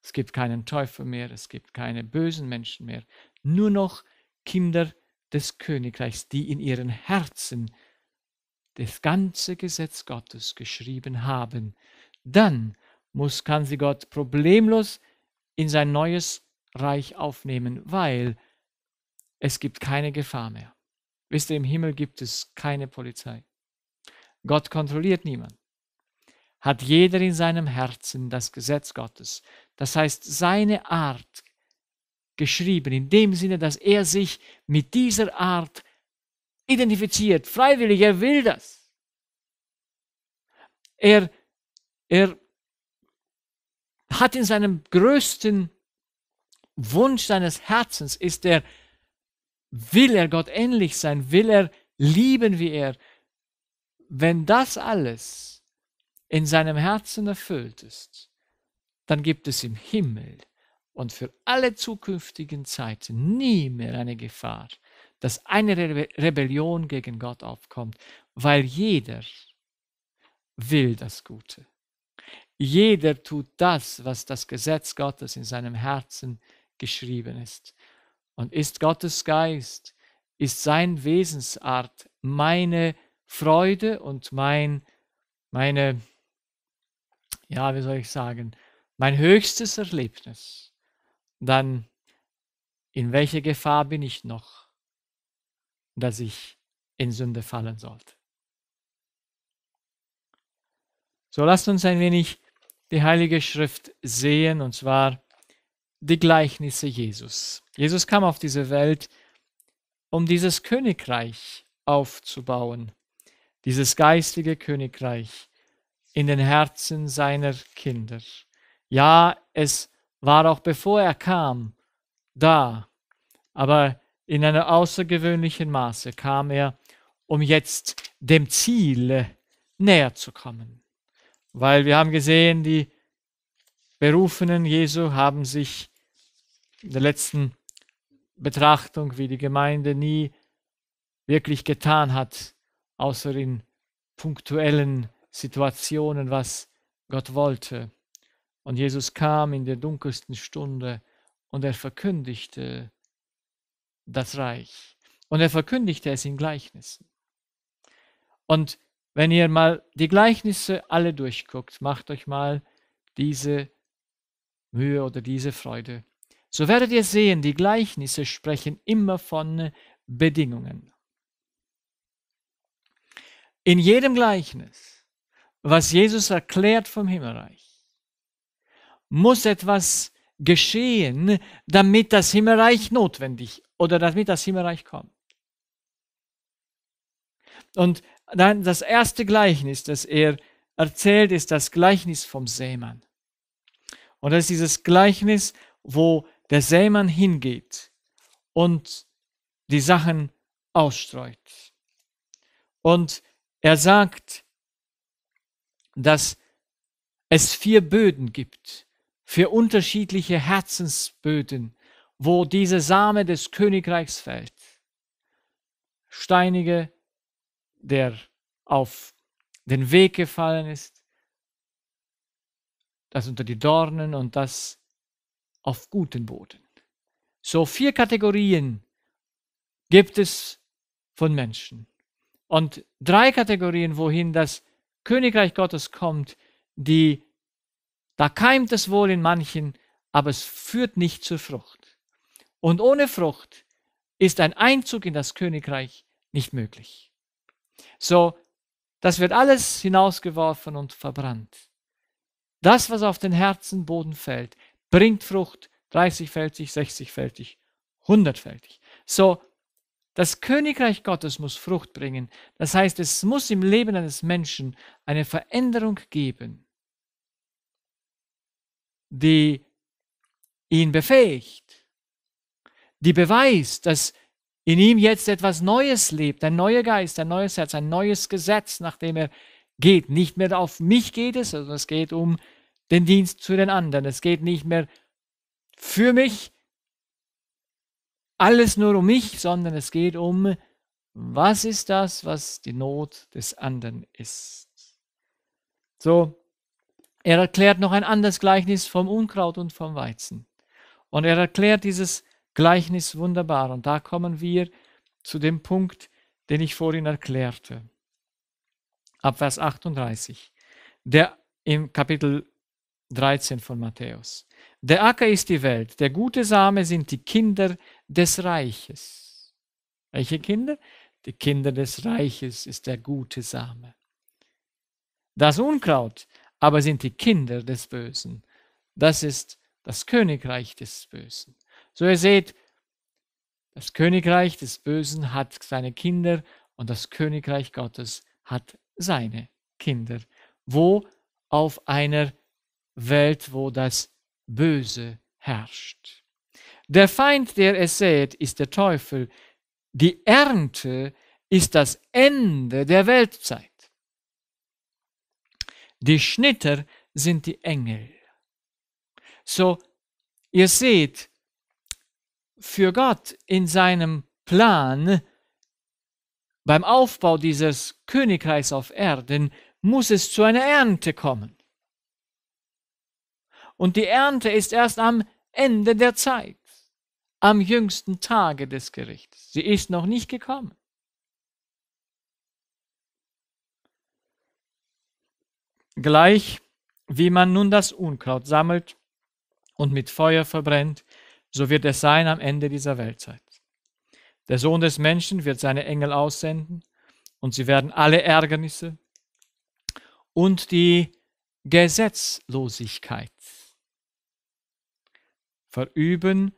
Es gibt keinen Teufel mehr, es gibt keine bösen Menschen mehr, nur noch Kinder des Königreichs, die in ihren Herzen das ganze Gesetz Gottes geschrieben haben. Dann muss, kann sie Gott problemlos in sein neues Reich aufnehmen, weil es gibt keine Gefahr mehr. Wisst ihr, im Himmel gibt es keine Polizei. Gott kontrolliert niemand hat jeder in seinem Herzen das Gesetz Gottes, das heißt seine Art geschrieben, in dem Sinne, dass er sich mit dieser Art identifiziert, freiwillig, er will das. Er, er hat in seinem größten Wunsch seines Herzens, ist er, will er Gott ähnlich sein, will er lieben wie er. Wenn das alles in seinem Herzen erfüllt ist, dann gibt es im Himmel und für alle zukünftigen Zeiten nie mehr eine Gefahr, dass eine Rebe Rebellion gegen Gott aufkommt, weil jeder will das Gute. Jeder tut das, was das Gesetz Gottes in seinem Herzen geschrieben ist. Und ist Gottes Geist, ist sein Wesensart meine Freude und mein, meine ja, wie soll ich sagen, mein höchstes Erlebnis, dann in welche Gefahr bin ich noch, dass ich in Sünde fallen sollte. So lasst uns ein wenig die Heilige Schrift sehen, und zwar die Gleichnisse Jesus. Jesus kam auf diese Welt, um dieses Königreich aufzubauen, dieses geistige Königreich, in den Herzen seiner Kinder. Ja, es war auch bevor er kam da, aber in einem außergewöhnlichen Maße kam er, um jetzt dem Ziel näher zu kommen. Weil wir haben gesehen, die Berufenen Jesu haben sich in der letzten Betrachtung, wie die Gemeinde nie wirklich getan hat, außer in punktuellen Situationen, was Gott wollte. Und Jesus kam in der dunkelsten Stunde und er verkündigte das Reich. Und er verkündigte es in Gleichnissen. Und wenn ihr mal die Gleichnisse alle durchguckt, macht euch mal diese Mühe oder diese Freude. So werdet ihr sehen, die Gleichnisse sprechen immer von Bedingungen. In jedem Gleichnis was Jesus erklärt vom Himmelreich, muss etwas geschehen, damit das Himmelreich notwendig oder damit das Himmelreich kommt. Und dann das erste Gleichnis, das er erzählt, ist das Gleichnis vom Sämann. Und das ist dieses Gleichnis, wo der Sämann hingeht und die Sachen ausstreut. Und er sagt, dass es vier Böden gibt, vier unterschiedliche Herzensböden, wo diese Same des Königreichs fällt. Steinige, der auf den Weg gefallen ist, das unter die Dornen und das auf guten Boden. So vier Kategorien gibt es von Menschen. Und drei Kategorien, wohin das Königreich Gottes kommt, die, da keimt es wohl in manchen, aber es führt nicht zur Frucht. Und ohne Frucht ist ein Einzug in das Königreich nicht möglich. So, das wird alles hinausgeworfen und verbrannt. Das, was auf den Herzen Boden fällt, bringt Frucht 30-fältig, 60-fältig, 100-fältig. So, das Königreich Gottes muss Frucht bringen. Das heißt, es muss im Leben eines Menschen eine Veränderung geben, die ihn befähigt, die beweist, dass in ihm jetzt etwas Neues lebt, ein neuer Geist, ein neues Herz, ein neues Gesetz, nach dem er geht. Nicht mehr auf mich geht es, sondern also es geht um den Dienst zu den anderen. Es geht nicht mehr für mich, alles nur um mich, sondern es geht um, was ist das, was die Not des anderen ist. So, er erklärt noch ein anderes Gleichnis vom Unkraut und vom Weizen. Und er erklärt dieses Gleichnis wunderbar. Und da kommen wir zu dem Punkt, den ich vorhin erklärte. Ab Vers 38. Der im Kapitel 13 von Matthäus. Der Acker ist die Welt, der gute Same sind die Kinder des Reiches. Welche Kinder? Die Kinder des Reiches ist der gute Same. Das Unkraut aber sind die Kinder des Bösen. Das ist das Königreich des Bösen. So ihr seht, das Königreich des Bösen hat seine Kinder und das Königreich Gottes hat seine Kinder. Wo? Auf einer Welt, wo das Böse herrscht. Der Feind, der es sät, ist der Teufel. Die Ernte ist das Ende der Weltzeit. Die Schnitter sind die Engel. So, ihr seht, für Gott in seinem Plan beim Aufbau dieses Königreichs auf Erden muss es zu einer Ernte kommen. Und die Ernte ist erst am Ende der Zeit am jüngsten Tage des Gerichts. Sie ist noch nicht gekommen. Gleich wie man nun das Unkraut sammelt und mit Feuer verbrennt, so wird es sein am Ende dieser Weltzeit. Der Sohn des Menschen wird seine Engel aussenden, und sie werden alle Ärgernisse und die Gesetzlosigkeit verüben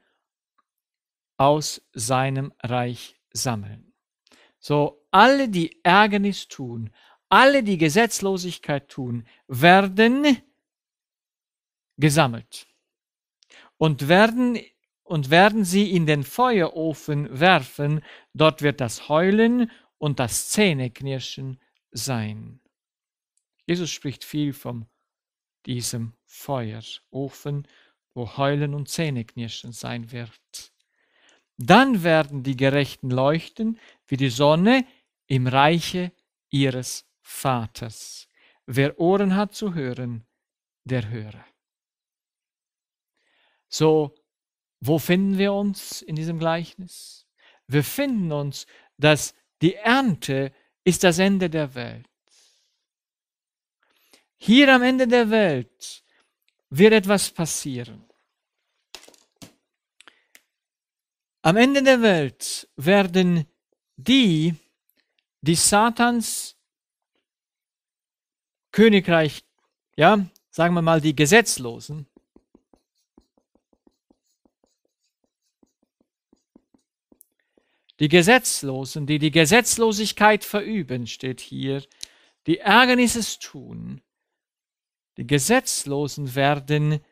aus seinem Reich sammeln. So, alle, die Ärgernis tun, alle, die Gesetzlosigkeit tun, werden gesammelt und werden, und werden sie in den Feuerofen werfen, dort wird das Heulen und das Zähneknirschen sein. Jesus spricht viel von diesem Feuerofen, wo Heulen und Zähneknirschen sein wird. Dann werden die Gerechten leuchten wie die Sonne im Reiche ihres Vaters. Wer Ohren hat zu hören, der höre. So, wo finden wir uns in diesem Gleichnis? Wir finden uns, dass die Ernte ist das Ende der Welt. Hier am Ende der Welt wird etwas passieren. Am Ende der Welt werden die, die Satans Königreich, ja, sagen wir mal die Gesetzlosen, die Gesetzlosen, die die Gesetzlosigkeit verüben, steht hier, die Ärgernisses tun, die Gesetzlosen werden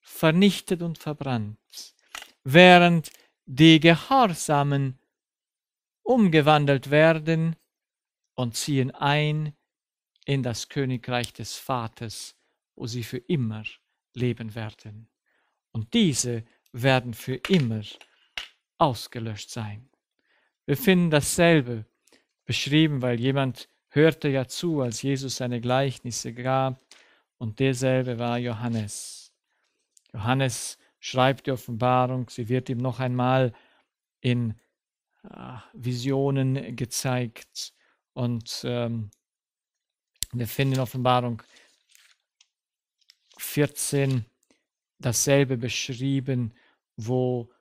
vernichtet und verbrannt, während die die Gehorsamen umgewandelt werden und ziehen ein in das Königreich des Vaters, wo sie für immer leben werden. Und diese werden für immer ausgelöscht sein. Wir finden dasselbe beschrieben, weil jemand hörte ja zu, als Jesus seine Gleichnisse gab, und derselbe war Johannes. Johannes schreibt die Offenbarung, sie wird ihm noch einmal in ah, Visionen gezeigt und ähm, wir finden in Offenbarung 14 dasselbe beschrieben, wo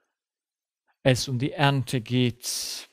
es um die Ernte geht.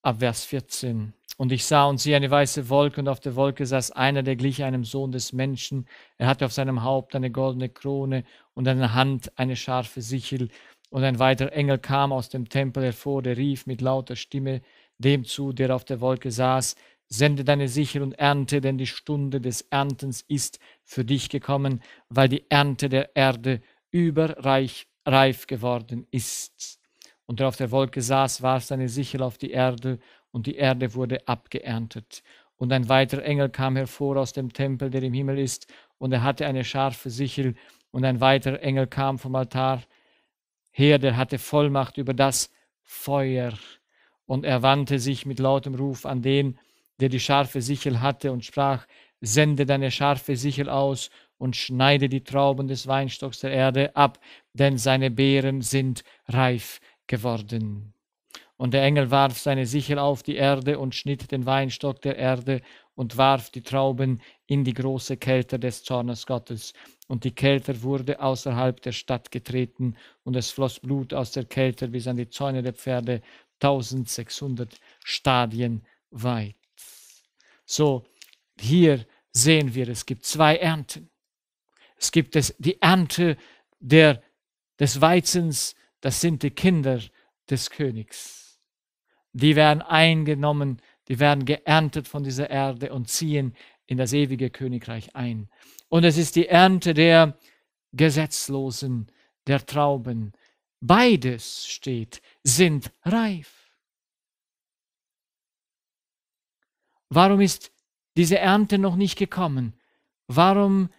Ab Vers 14. Und ich sah und sie eine weiße Wolke, und auf der Wolke saß einer, der glich einem Sohn des Menschen. Er hatte auf seinem Haupt eine goldene Krone und an der Hand eine scharfe Sichel. Und ein weiterer Engel kam aus dem Tempel hervor, der rief mit lauter Stimme dem zu, der auf der Wolke saß, Sende deine Sichel und Ernte, denn die Stunde des Erntens ist für dich gekommen, weil die Ernte der Erde überreich reif geworden ist. Und der auf der Wolke saß, warf seine Sichel auf die Erde, und die Erde wurde abgeerntet. Und ein weiterer Engel kam hervor aus dem Tempel, der im Himmel ist, und er hatte eine scharfe Sichel, und ein weiterer Engel kam vom Altar her, der hatte Vollmacht über das Feuer, und er wandte sich mit lautem Ruf an den, der die scharfe Sichel hatte, und sprach, sende deine scharfe Sichel aus und schneide die Trauben des Weinstocks der Erde ab, denn seine Beeren sind reif geworden. Und der Engel warf seine Sichel auf die Erde und schnitt den Weinstock der Erde und warf die Trauben in die große Kälte des Zornes Gottes. Und die Kälte wurde außerhalb der Stadt getreten, und es floss Blut aus der Kälte bis an die Zäune der Pferde, 1600 Stadien weit. So, hier sehen wir, es gibt zwei Ernten. Es gibt es, die Ernte der, des Weizens, das sind die Kinder des Königs. Die werden eingenommen, die werden geerntet von dieser Erde und ziehen in das ewige Königreich ein. Und es ist die Ernte der Gesetzlosen, der Trauben. Beides steht, sind reif. Warum ist diese Ernte noch nicht gekommen? Warum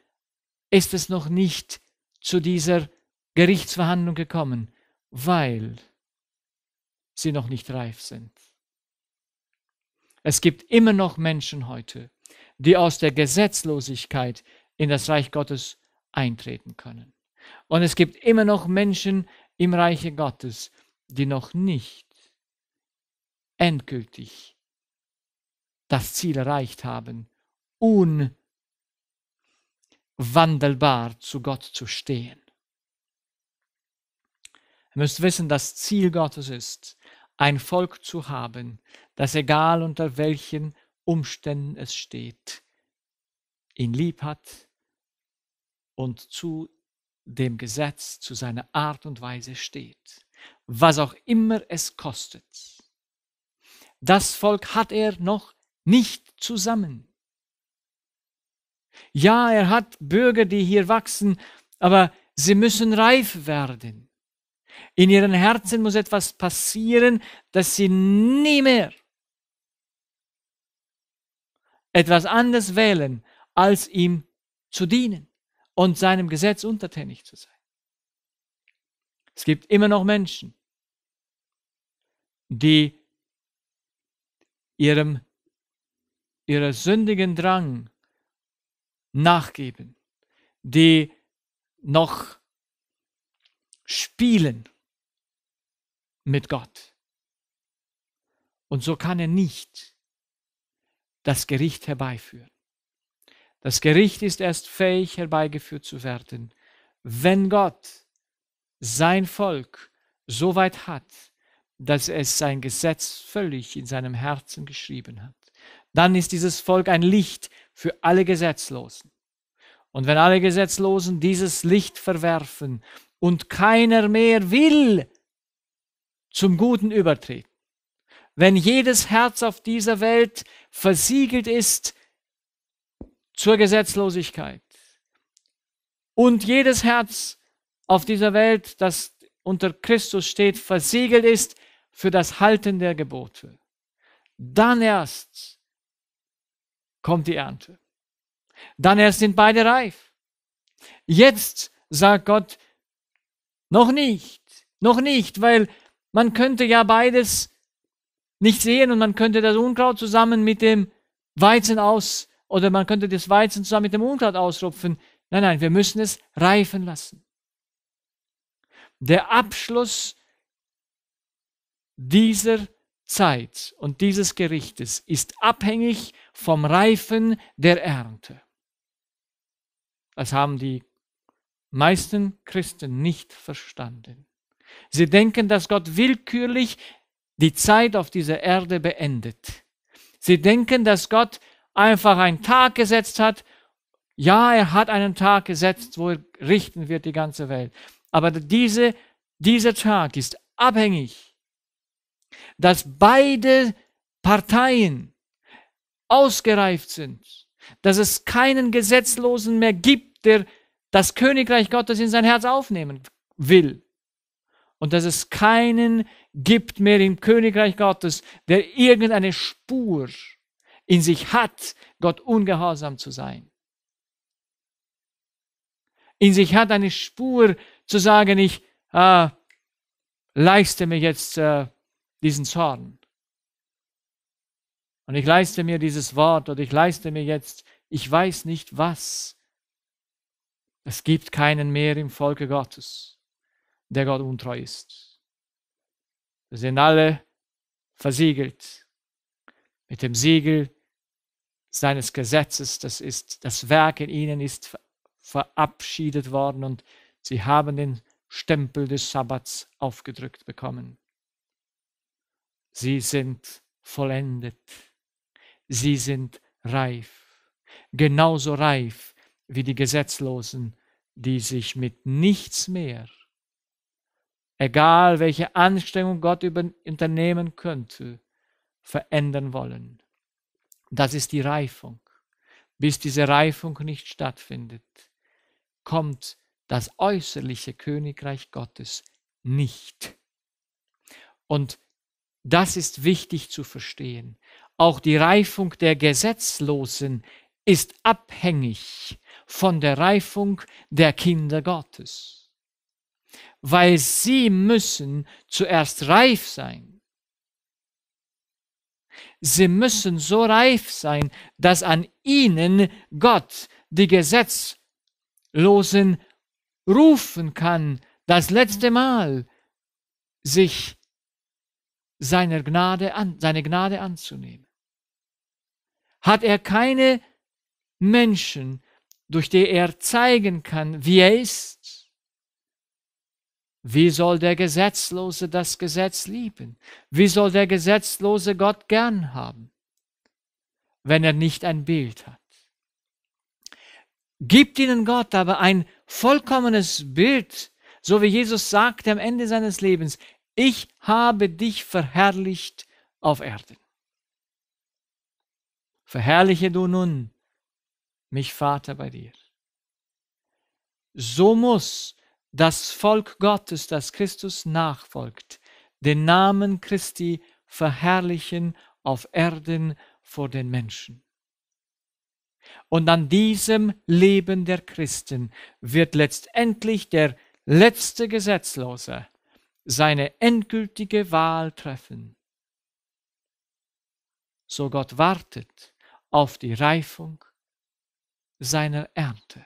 ist es noch nicht zu dieser Gerichtsverhandlung gekommen? Weil sie noch nicht reif sind. Es gibt immer noch Menschen heute, die aus der Gesetzlosigkeit in das Reich Gottes eintreten können. Und es gibt immer noch Menschen im Reiche Gottes, die noch nicht endgültig das Ziel erreicht haben, unwandelbar zu Gott zu stehen. Ihr müsst wissen, das Ziel Gottes ist, ein Volk zu haben, das egal unter welchen Umständen es steht, ihn lieb hat und zu dem Gesetz, zu seiner Art und Weise steht, was auch immer es kostet. Das Volk hat er noch nicht zusammen. Ja, er hat Bürger, die hier wachsen, aber sie müssen reif werden. In ihren Herzen muss etwas passieren, dass sie nie mehr etwas anderes wählen, als ihm zu dienen und seinem Gesetz untertänig zu sein. Es gibt immer noch Menschen, die ihrem ihrer sündigen Drang nachgeben, die noch spielen mit Gott. Und so kann er nicht das Gericht herbeiführen. Das Gericht ist erst fähig herbeigeführt zu werden, wenn Gott sein Volk so weit hat, dass es sein Gesetz völlig in seinem Herzen geschrieben hat. Dann ist dieses Volk ein Licht für alle Gesetzlosen. Und wenn alle Gesetzlosen dieses Licht verwerfen und keiner mehr will zum Guten übertreten. Wenn jedes Herz auf dieser Welt versiegelt ist zur Gesetzlosigkeit und jedes Herz auf dieser Welt, das unter Christus steht, versiegelt ist für das Halten der Gebote, dann erst kommt die Ernte. Dann erst sind beide reif. Jetzt, sagt Gott, noch nicht, noch nicht, weil man könnte ja beides nicht sehen und man könnte das Unkraut zusammen mit dem Weizen aus oder man könnte das Weizen zusammen mit dem Unkraut ausrupfen. Nein, nein, wir müssen es reifen lassen. Der Abschluss dieser Zeit und dieses Gerichtes ist abhängig vom Reifen der Ernte. Das haben die meisten Christen nicht verstanden. Sie denken, dass Gott willkürlich die Zeit auf dieser Erde beendet. Sie denken, dass Gott einfach einen Tag gesetzt hat. Ja, er hat einen Tag gesetzt, wo er richten wird die ganze Welt. Aber diese, dieser Tag ist abhängig, dass beide Parteien ausgereift sind, dass es keinen Gesetzlosen mehr gibt, der das Königreich Gottes in sein Herz aufnehmen will. Und dass es keinen gibt mehr im Königreich Gottes, der irgendeine Spur in sich hat, Gott ungehorsam zu sein. In sich hat eine Spur zu sagen, ich äh, leiste mir jetzt äh, diesen Zorn. Und ich leiste mir dieses Wort oder ich leiste mir jetzt, ich weiß nicht was, es gibt keinen mehr im Volke Gottes, der Gott untreu ist. Wir sind alle versiegelt mit dem Siegel seines Gesetzes. Das, ist, das Werk in ihnen ist verabschiedet worden und sie haben den Stempel des Sabbats aufgedrückt bekommen. Sie sind vollendet. Sie sind reif. Genauso reif wie die Gesetzlosen, die sich mit nichts mehr, egal welche Anstrengung Gott unternehmen könnte, verändern wollen. Das ist die Reifung. Bis diese Reifung nicht stattfindet, kommt das äußerliche Königreich Gottes nicht. Und das ist wichtig zu verstehen. Auch die Reifung der Gesetzlosen ist abhängig von der Reifung der Kinder Gottes. Weil sie müssen zuerst reif sein. Sie müssen so reif sein, dass an ihnen Gott die Gesetzlosen rufen kann, das letzte Mal sich seiner Gnade an, seine Gnade anzunehmen. Hat er keine Menschen, durch die er zeigen kann, wie er ist. Wie soll der Gesetzlose das Gesetz lieben? Wie soll der Gesetzlose Gott gern haben, wenn er nicht ein Bild hat? Gibt ihnen Gott aber ein vollkommenes Bild, so wie Jesus sagte am Ende seines Lebens, ich habe dich verherrlicht auf Erden. Verherrliche du nun mich Vater bei dir. So muss das Volk Gottes, das Christus nachfolgt, den Namen Christi verherrlichen auf Erden vor den Menschen. Und an diesem Leben der Christen wird letztendlich der letzte Gesetzlose seine endgültige Wahl treffen. So Gott wartet auf die Reifung seiner Ernte,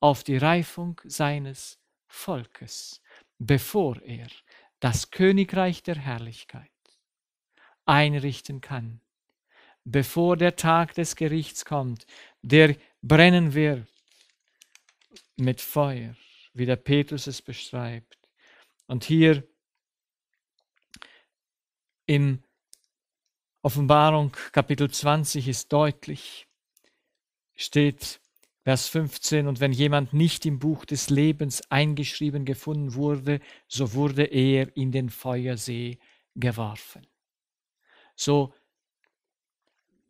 auf die Reifung seines Volkes, bevor er das Königreich der Herrlichkeit einrichten kann, bevor der Tag des Gerichts kommt, der brennen wird mit Feuer, wie der Petrus es beschreibt. Und hier im Offenbarung Kapitel 20 ist deutlich, steht Vers 15, und wenn jemand nicht im Buch des Lebens eingeschrieben gefunden wurde, so wurde er in den Feuersee geworfen. So,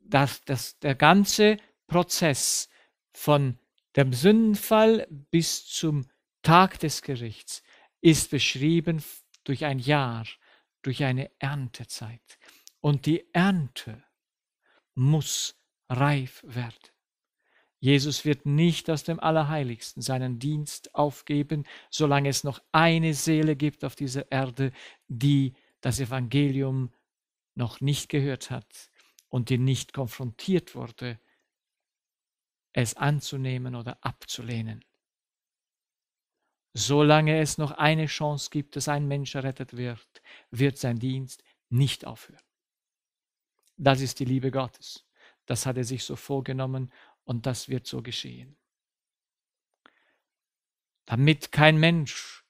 dass, dass der ganze Prozess von dem Sündenfall bis zum Tag des Gerichts ist beschrieben durch ein Jahr, durch eine Erntezeit. Und die Ernte muss reif werden. Jesus wird nicht aus dem Allerheiligsten seinen Dienst aufgeben, solange es noch eine Seele gibt auf dieser Erde, die das Evangelium noch nicht gehört hat und die nicht konfrontiert wurde, es anzunehmen oder abzulehnen. Solange es noch eine Chance gibt, dass ein Mensch errettet wird, wird sein Dienst nicht aufhören. Das ist die Liebe Gottes. Das hat er sich so vorgenommen und das wird so geschehen. Damit kein Mensch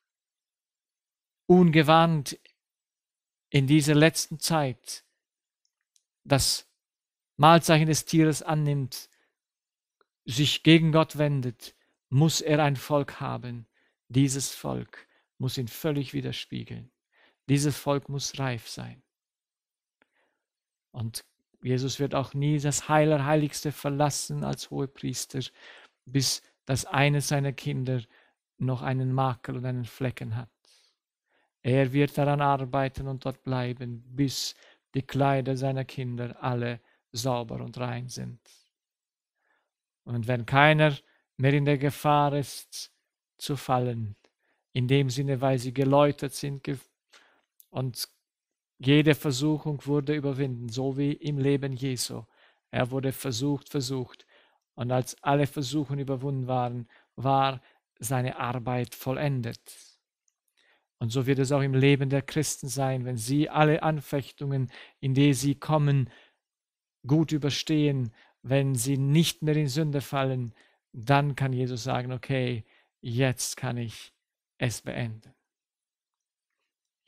ungewarnt in dieser letzten Zeit das Mahlzeichen des Tieres annimmt, sich gegen Gott wendet, muss er ein Volk haben. Dieses Volk muss ihn völlig widerspiegeln. Dieses Volk muss reif sein. Und Jesus wird auch nie das Heilerheiligste verlassen als Hohepriester, bis das eines seiner Kinder noch einen Makel und einen Flecken hat. Er wird daran arbeiten und dort bleiben, bis die Kleider seiner Kinder alle sauber und rein sind. Und wenn keiner mehr in der Gefahr ist, zu fallen, in dem Sinne, weil sie geläutert sind und jede Versuchung wurde überwunden, so wie im Leben Jesu. Er wurde versucht, versucht. Und als alle Versuchen überwunden waren, war seine Arbeit vollendet. Und so wird es auch im Leben der Christen sein, wenn sie alle Anfechtungen, in die sie kommen, gut überstehen, wenn sie nicht mehr in Sünde fallen, dann kann Jesus sagen, okay, jetzt kann ich es beenden.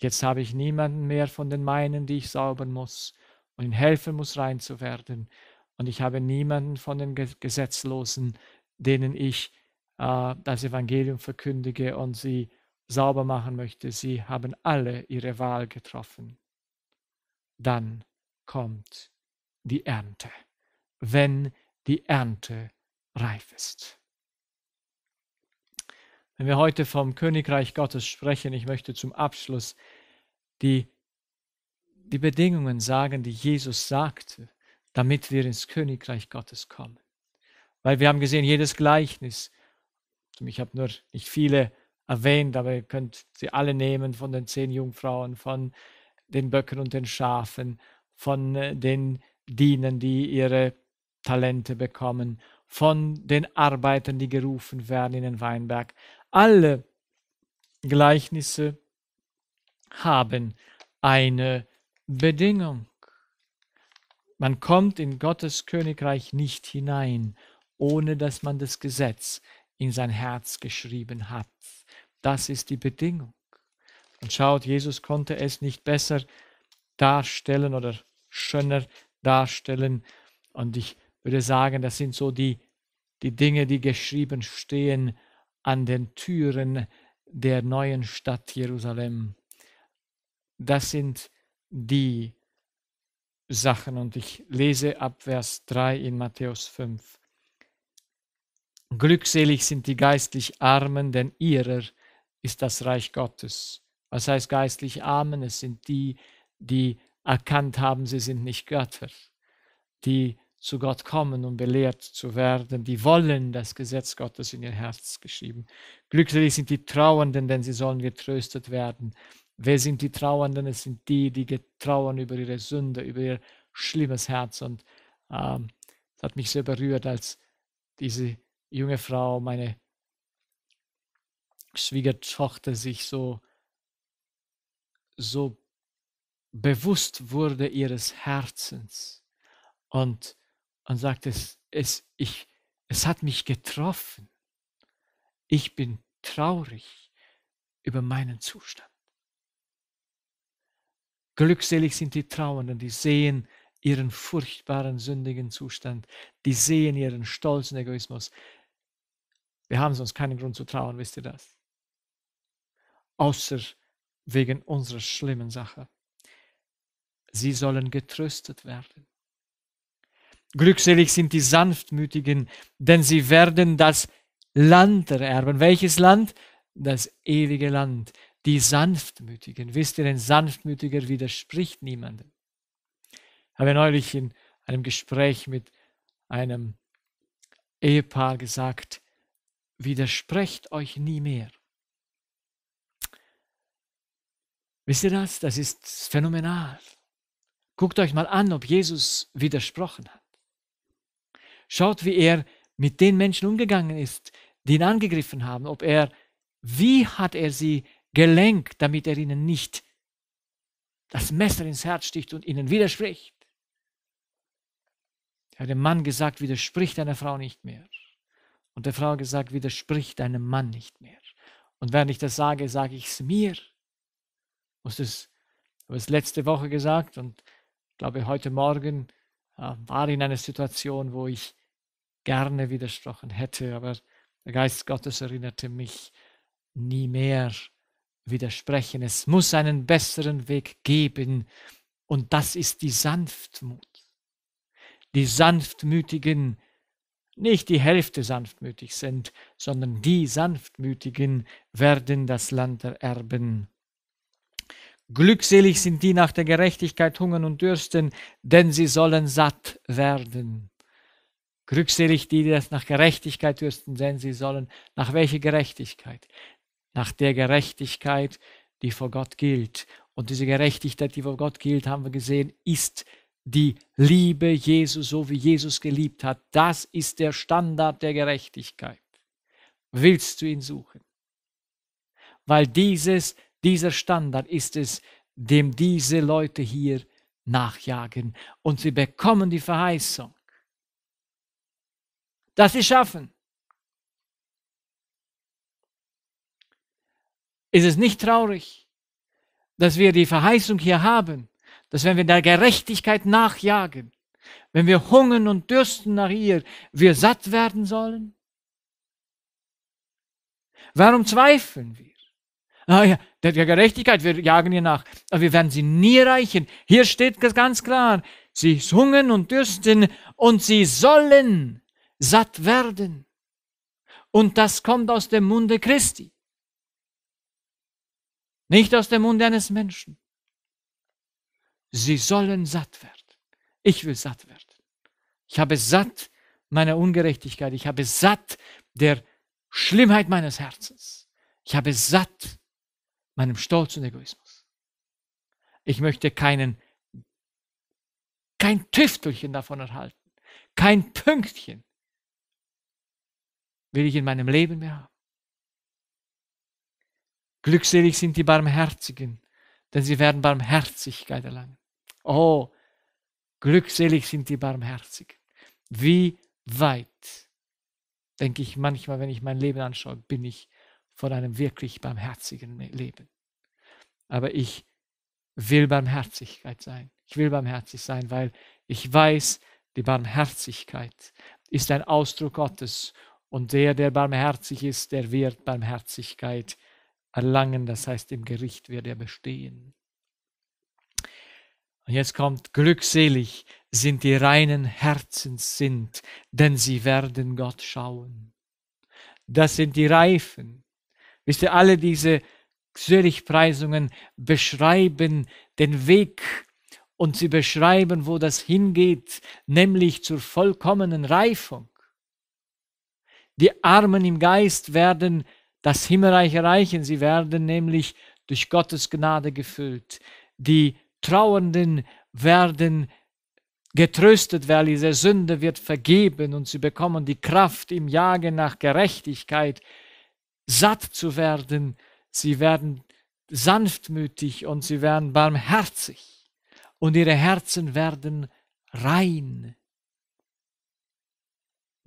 Jetzt habe ich niemanden mehr von den meinen, die ich saubern muss und ihnen helfen muss, rein zu werden. Und ich habe niemanden von den Gesetzlosen, denen ich äh, das Evangelium verkündige und sie sauber machen möchte. Sie haben alle ihre Wahl getroffen. Dann kommt die Ernte, wenn die Ernte reif ist. Wenn wir heute vom Königreich Gottes sprechen, ich möchte zum Abschluss die, die Bedingungen sagen, die Jesus sagte, damit wir ins Königreich Gottes kommen. Weil wir haben gesehen, jedes Gleichnis, also ich habe nur nicht viele erwähnt, aber ihr könnt sie alle nehmen von den zehn Jungfrauen, von den Böcken und den Schafen, von äh, den Dienern, die ihre Talente bekommen, von den Arbeitern, die gerufen werden in den Weinberg. Alle Gleichnisse haben eine Bedingung. Man kommt in Gottes Königreich nicht hinein, ohne dass man das Gesetz in sein Herz geschrieben hat. Das ist die Bedingung. Und schaut, Jesus konnte es nicht besser darstellen oder schöner darstellen. Und ich würde sagen, das sind so die, die Dinge, die geschrieben stehen, an den Türen der neuen Stadt Jerusalem. Das sind die Sachen und ich lese ab Vers 3 in Matthäus 5. Glückselig sind die geistlich Armen, denn ihrer ist das Reich Gottes. Was heißt geistlich Armen? Es sind die, die erkannt haben, sie sind nicht Götter, die zu Gott kommen, um belehrt zu werden. Die wollen das Gesetz Gottes in ihr Herz geschrieben. Glücklich sind die Trauernden, denn sie sollen getröstet werden. Wer sind die Trauernden? Es sind die, die getrauern über ihre Sünde, über ihr schlimmes Herz. Und es ähm, das hat mich sehr berührt, als diese junge Frau, meine Schwiegertochter, sich so, so bewusst wurde ihres Herzens und und sagt, es, es, ich, es hat mich getroffen. Ich bin traurig über meinen Zustand. Glückselig sind die Trauernden, die sehen ihren furchtbaren, sündigen Zustand, die sehen ihren stolzen Egoismus. Wir haben sonst keinen Grund zu trauern, wisst ihr das? Außer wegen unserer schlimmen Sache. Sie sollen getröstet werden. Glückselig sind die Sanftmütigen, denn sie werden das Land ererben. Welches Land? Das ewige Land. Die Sanftmütigen. Wisst ihr, ein Sanftmütiger widerspricht niemandem. Haben wir neulich in einem Gespräch mit einem Ehepaar gesagt, widersprecht euch nie mehr. Wisst ihr das? Das ist phänomenal. Guckt euch mal an, ob Jesus widersprochen hat. Schaut, wie er mit den Menschen umgegangen ist, die ihn angegriffen haben, ob er, wie hat er sie gelenkt, damit er ihnen nicht das Messer ins Herz sticht und ihnen widerspricht. Er hat dem Mann gesagt, widerspricht deiner Frau nicht mehr. Und der Frau gesagt, widerspricht deinem Mann nicht mehr. Und während ich das sage, sage ich es mir. Ich habe es letzte Woche gesagt und glaube, heute Morgen äh, war in einer Situation, wo ich gerne widersprochen hätte, aber der Geist Gottes erinnerte mich, nie mehr widersprechen. Es muss einen besseren Weg geben und das ist die Sanftmut. Die Sanftmütigen, nicht die Hälfte sanftmütig sind, sondern die Sanftmütigen werden das Land ererben. Glückselig sind die nach der Gerechtigkeit hungern und dürsten, denn sie sollen satt werden. Glückselig die, die das nach Gerechtigkeit dürsten, denn sie sollen. Nach welcher Gerechtigkeit? Nach der Gerechtigkeit, die vor Gott gilt. Und diese Gerechtigkeit, die vor Gott gilt, haben wir gesehen, ist die Liebe Jesus, so wie Jesus geliebt hat. Das ist der Standard der Gerechtigkeit. Willst du ihn suchen? Weil dieses, dieser Standard ist es, dem diese Leute hier nachjagen. Und sie bekommen die Verheißung dass sie schaffen. Ist es nicht traurig, dass wir die Verheißung hier haben, dass wenn wir der Gerechtigkeit nachjagen, wenn wir hungern und dürsten nach ihr, wir satt werden sollen? Warum zweifeln wir? Ah ja, der Gerechtigkeit, wir jagen ihr nach, aber wir werden sie nie erreichen. Hier steht ganz klar, sie hungern und dürsten und sie sollen satt werden. Und das kommt aus dem Munde Christi, nicht aus dem Munde eines Menschen. Sie sollen satt werden. Ich will satt werden. Ich habe satt meiner Ungerechtigkeit. Ich habe satt der Schlimmheit meines Herzens. Ich habe satt meinem Stolz und Egoismus. Ich möchte keinen, kein Tüftelchen davon erhalten, kein Pünktchen, will ich in meinem Leben mehr haben. Glückselig sind die Barmherzigen, denn sie werden Barmherzigkeit erlangen. Oh, glückselig sind die Barmherzigen. Wie weit, denke ich manchmal, wenn ich mein Leben anschaue, bin ich von einem wirklich barmherzigen Leben. Aber ich will Barmherzigkeit sein. Ich will barmherzig sein, weil ich weiß, die Barmherzigkeit ist ein Ausdruck Gottes und der, der barmherzig ist, der wird Barmherzigkeit erlangen, das heißt im Gericht wird er bestehen. Und jetzt kommt, glückselig sind die reinen Herzens sind, denn sie werden Gott schauen. Das sind die Reifen. Wisst ihr, alle diese Zürichpreisungen beschreiben den Weg und sie beschreiben, wo das hingeht, nämlich zur vollkommenen Reifung. Die Armen im Geist werden das Himmelreich erreichen. Sie werden nämlich durch Gottes Gnade gefüllt. Die Trauernden werden getröstet, weil diese Sünde wird vergeben und sie bekommen die Kraft im Jagen nach Gerechtigkeit, satt zu werden. Sie werden sanftmütig und sie werden barmherzig und ihre Herzen werden rein.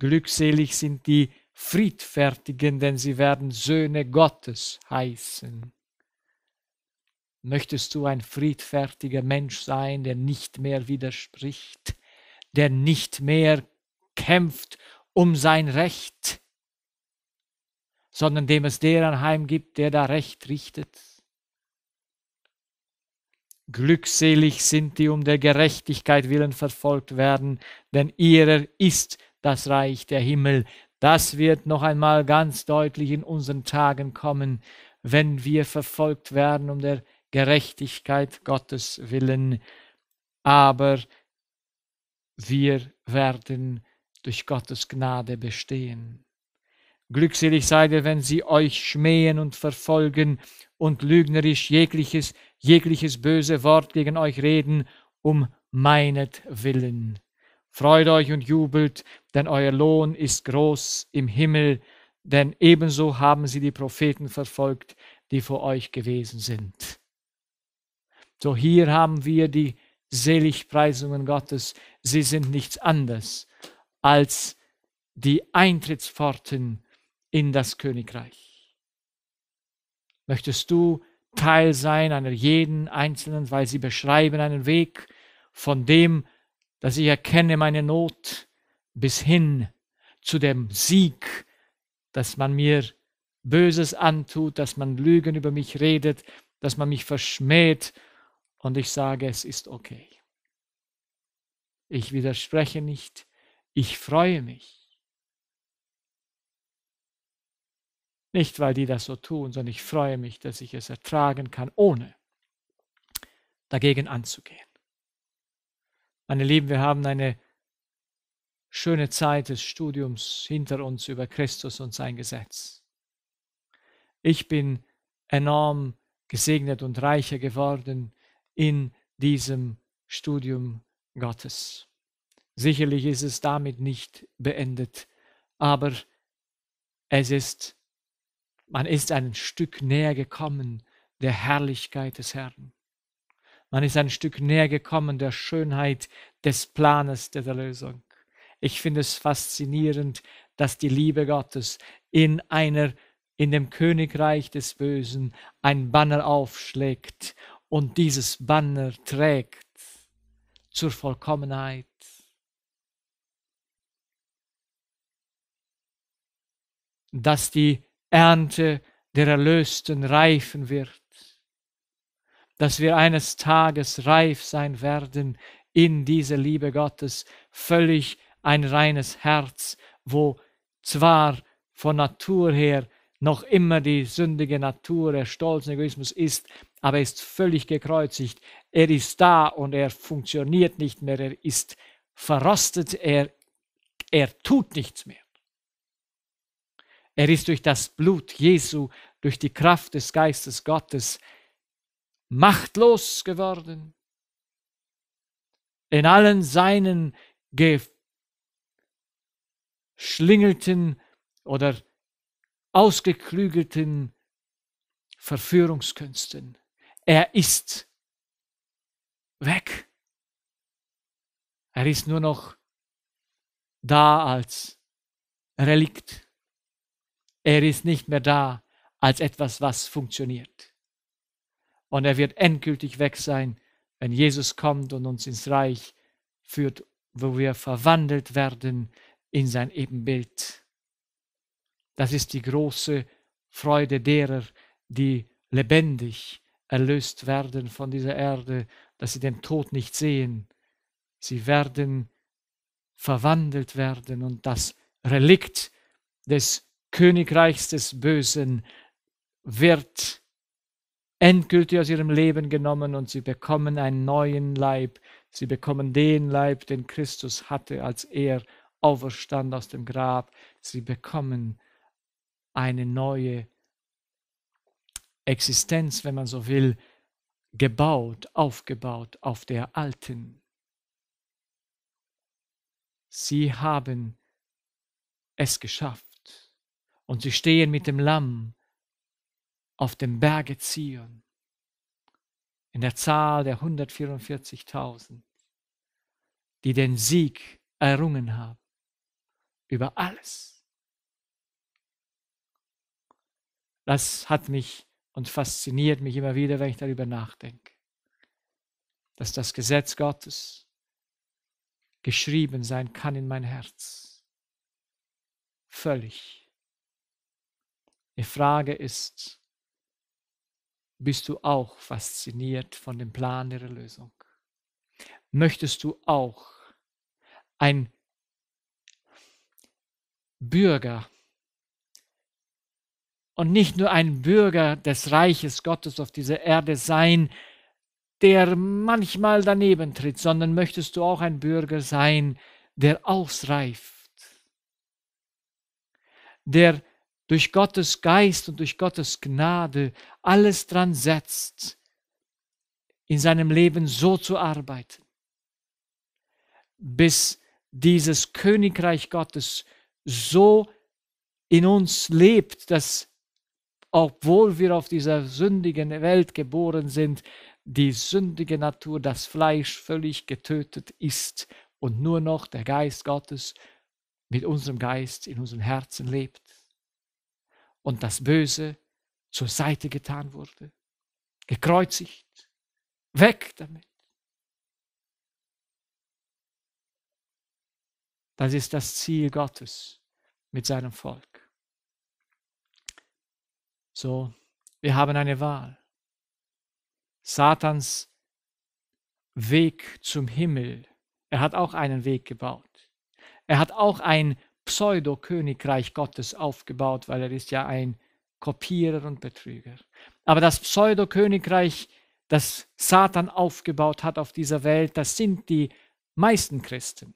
Glückselig sind die, Friedfertigen, denn sie werden Söhne Gottes heißen. Möchtest du ein friedfertiger Mensch sein, der nicht mehr widerspricht, der nicht mehr kämpft um sein Recht, sondern dem es der gibt, der da Recht richtet? Glückselig sind die um der Gerechtigkeit willen verfolgt werden, denn ihrer ist das Reich der Himmel. Das wird noch einmal ganz deutlich in unseren Tagen kommen, wenn wir verfolgt werden um der Gerechtigkeit Gottes willen. Aber wir werden durch Gottes Gnade bestehen. Glückselig seid ihr, wenn sie euch schmähen und verfolgen und lügnerisch jegliches, jegliches böse Wort gegen euch reden, um meinetwillen Willen. Freut euch und jubelt, denn euer Lohn ist groß im Himmel, denn ebenso haben sie die Propheten verfolgt, die vor euch gewesen sind. So hier haben wir die Seligpreisungen Gottes. Sie sind nichts anderes als die Eintrittspforten in das Königreich. Möchtest du Teil sein einer jeden einzelnen, weil sie beschreiben einen Weg, von dem dass ich erkenne meine Not bis hin zu dem Sieg, dass man mir Böses antut, dass man Lügen über mich redet, dass man mich verschmäht und ich sage, es ist okay. Ich widerspreche nicht, ich freue mich. Nicht, weil die das so tun, sondern ich freue mich, dass ich es ertragen kann, ohne dagegen anzugehen. Meine Lieben, wir haben eine schöne Zeit des Studiums hinter uns über Christus und sein Gesetz. Ich bin enorm gesegnet und reicher geworden in diesem Studium Gottes. Sicherlich ist es damit nicht beendet, aber es ist, man ist ein Stück näher gekommen der Herrlichkeit des Herrn. Man ist ein Stück näher gekommen der Schönheit des Planes der Erlösung. Ich finde es faszinierend, dass die Liebe Gottes in einer in dem Königreich des Bösen ein Banner aufschlägt und dieses Banner trägt zur Vollkommenheit. Dass die Ernte der Erlösten reifen wird dass wir eines Tages reif sein werden in diese Liebe Gottes, völlig ein reines Herz, wo zwar von Natur her noch immer die sündige Natur, der stolze Egoismus ist, aber er ist völlig gekreuzigt. Er ist da und er funktioniert nicht mehr, er ist verrostet, er, er tut nichts mehr. Er ist durch das Blut Jesu, durch die Kraft des Geistes Gottes machtlos geworden. In allen seinen geschlingelten oder ausgeklügelten Verführungskünsten. Er ist weg. Er ist nur noch da als Relikt. Er ist nicht mehr da als etwas, was funktioniert und er wird endgültig weg sein, wenn Jesus kommt und uns ins Reich führt, wo wir verwandelt werden in sein Ebenbild. Das ist die große Freude derer, die lebendig erlöst werden von dieser Erde, dass sie den Tod nicht sehen. Sie werden verwandelt werden und das Relikt des Königreichs des Bösen wird endgültig aus ihrem Leben genommen und sie bekommen einen neuen Leib. Sie bekommen den Leib, den Christus hatte, als er auferstand aus dem Grab. Sie bekommen eine neue Existenz, wenn man so will, gebaut, aufgebaut auf der alten. Sie haben es geschafft und sie stehen mit dem Lamm auf dem Berge Zion, in der Zahl der 144.000, die den Sieg errungen haben über alles. Das hat mich und fasziniert mich immer wieder, wenn ich darüber nachdenke, dass das Gesetz Gottes geschrieben sein kann in mein Herz. Völlig. Die Frage ist, bist du auch fasziniert von dem Plan der Erlösung? Möchtest du auch ein Bürger und nicht nur ein Bürger des Reiches Gottes auf dieser Erde sein, der manchmal daneben tritt, sondern möchtest du auch ein Bürger sein, der ausreift, der durch Gottes Geist und durch Gottes Gnade alles dran setzt, in seinem Leben so zu arbeiten, bis dieses Königreich Gottes so in uns lebt, dass obwohl wir auf dieser sündigen Welt geboren sind, die sündige Natur, das Fleisch völlig getötet ist und nur noch der Geist Gottes mit unserem Geist in unserem Herzen lebt und das Böse zur Seite getan wurde, gekreuzigt, weg damit. Das ist das Ziel Gottes mit seinem Volk. So, wir haben eine Wahl. Satans Weg zum Himmel, er hat auch einen Weg gebaut. Er hat auch ein Pseudo-Königreich Gottes aufgebaut, weil er ist ja ein Kopierer und Betrüger. Aber das Pseudo-Königreich, das Satan aufgebaut hat auf dieser Welt, das sind die meisten Christen.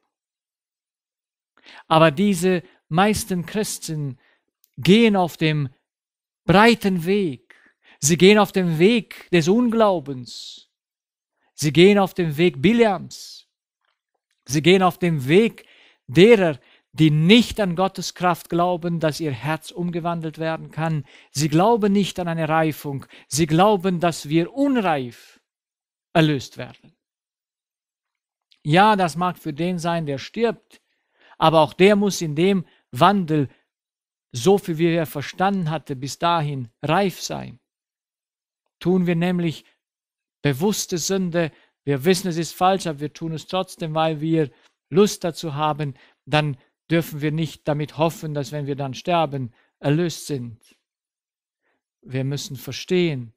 Aber diese meisten Christen gehen auf dem breiten Weg. Sie gehen auf dem Weg des Unglaubens. Sie gehen auf dem Weg Billiams. Sie gehen auf dem Weg derer, die nicht an Gottes Kraft glauben, dass ihr Herz umgewandelt werden kann. Sie glauben nicht an eine Reifung. Sie glauben, dass wir unreif erlöst werden. Ja, das mag für den sein, der stirbt, aber auch der muss in dem Wandel, so viel wie er verstanden hatte, bis dahin reif sein. Tun wir nämlich bewusste Sünde, wir wissen, es ist falsch, aber wir tun es trotzdem, weil wir Lust dazu haben, dann dürfen wir nicht damit hoffen, dass wenn wir dann sterben, erlöst sind. Wir müssen verstehen,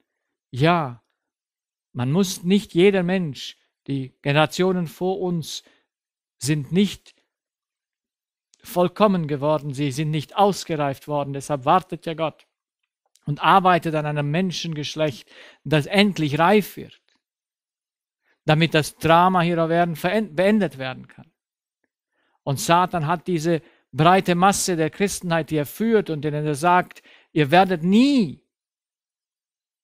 ja, man muss nicht jeder Mensch, die Generationen vor uns sind nicht vollkommen geworden, sie sind nicht ausgereift worden, deshalb wartet ja Gott und arbeitet an einem Menschengeschlecht, das endlich reif wird, damit das Drama hier auf Erden beendet werden kann. Und Satan hat diese breite Masse der Christenheit, die er führt und denen er sagt, ihr werdet nie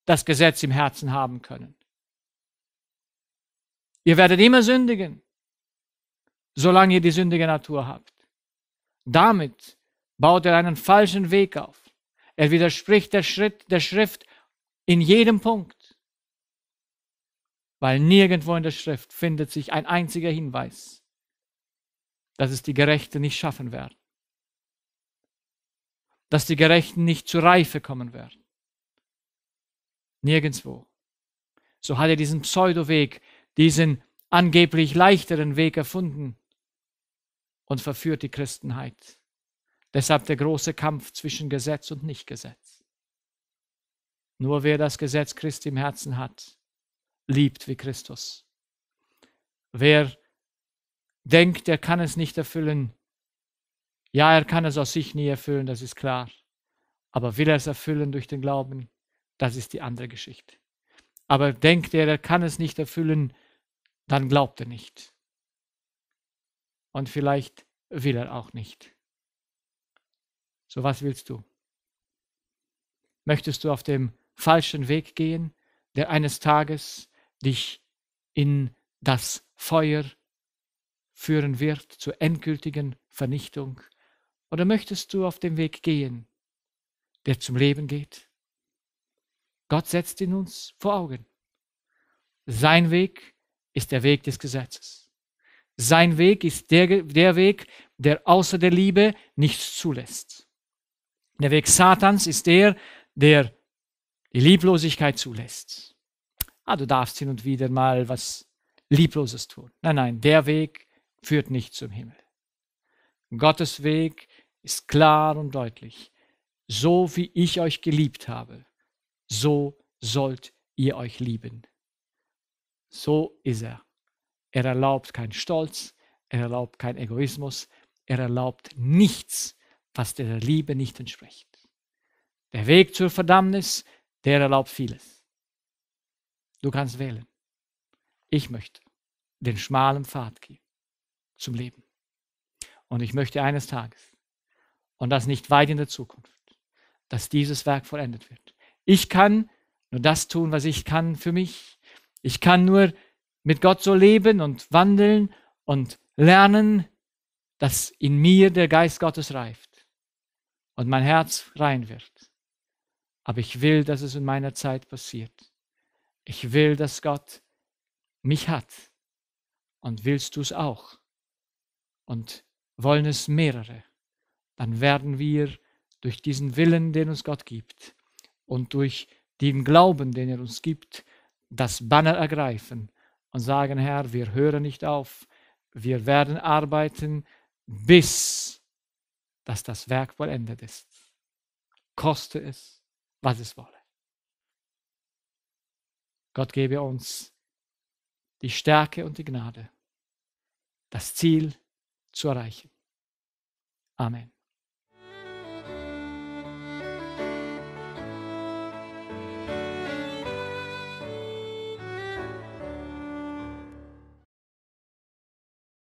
das Gesetz im Herzen haben können. Ihr werdet immer sündigen, solange ihr die sündige Natur habt. Damit baut er einen falschen Weg auf. Er widerspricht der, Schritt, der Schrift in jedem Punkt, weil nirgendwo in der Schrift findet sich ein einziger Hinweis dass es die Gerechten nicht schaffen werden. Dass die Gerechten nicht zur Reife kommen werden. Nirgendwo. So hat er diesen Pseudoweg, diesen angeblich leichteren Weg erfunden und verführt die Christenheit. Deshalb der große Kampf zwischen Gesetz und Nichtgesetz. Nur wer das Gesetz Christi im Herzen hat, liebt wie Christus. Wer denkt, er kann es nicht erfüllen. Ja, er kann es aus sich nie erfüllen, das ist klar. Aber will er es erfüllen durch den Glauben? Das ist die andere Geschichte. Aber denkt er, er kann es nicht erfüllen, dann glaubt er nicht. Und vielleicht will er auch nicht. So was willst du? Möchtest du auf dem falschen Weg gehen, der eines Tages dich in das Feuer führen wird zur endgültigen Vernichtung? Oder möchtest du auf dem Weg gehen, der zum Leben geht? Gott setzt ihn uns vor Augen. Sein Weg ist der Weg des Gesetzes. Sein Weg ist der, der Weg, der außer der Liebe nichts zulässt. Der Weg Satans ist der, der die Lieblosigkeit zulässt. Ah, du darfst hin und wieder mal was Liebloses tun. Nein, nein, der Weg führt nicht zum Himmel. Gottes Weg ist klar und deutlich. So wie ich euch geliebt habe, so sollt ihr euch lieben. So ist er. Er erlaubt keinen Stolz, er erlaubt keinen Egoismus, er erlaubt nichts, was der Liebe nicht entspricht. Der Weg zur Verdammnis, der erlaubt vieles. Du kannst wählen. Ich möchte den schmalen Pfad gehen zum Leben. Und ich möchte eines Tages, und das nicht weit in der Zukunft, dass dieses Werk vollendet wird. Ich kann nur das tun, was ich kann für mich. Ich kann nur mit Gott so leben und wandeln und lernen, dass in mir der Geist Gottes reift und mein Herz rein wird. Aber ich will, dass es in meiner Zeit passiert. Ich will, dass Gott mich hat. Und willst du es auch? und wollen es mehrere, dann werden wir durch diesen Willen, den uns Gott gibt und durch den Glauben, den er uns gibt, das Banner ergreifen und sagen, Herr, wir hören nicht auf, wir werden arbeiten, bis dass das Werk vollendet ist. Koste es, was es wolle. Gott gebe uns die Stärke und die Gnade, das Ziel zu erreichen. Amen.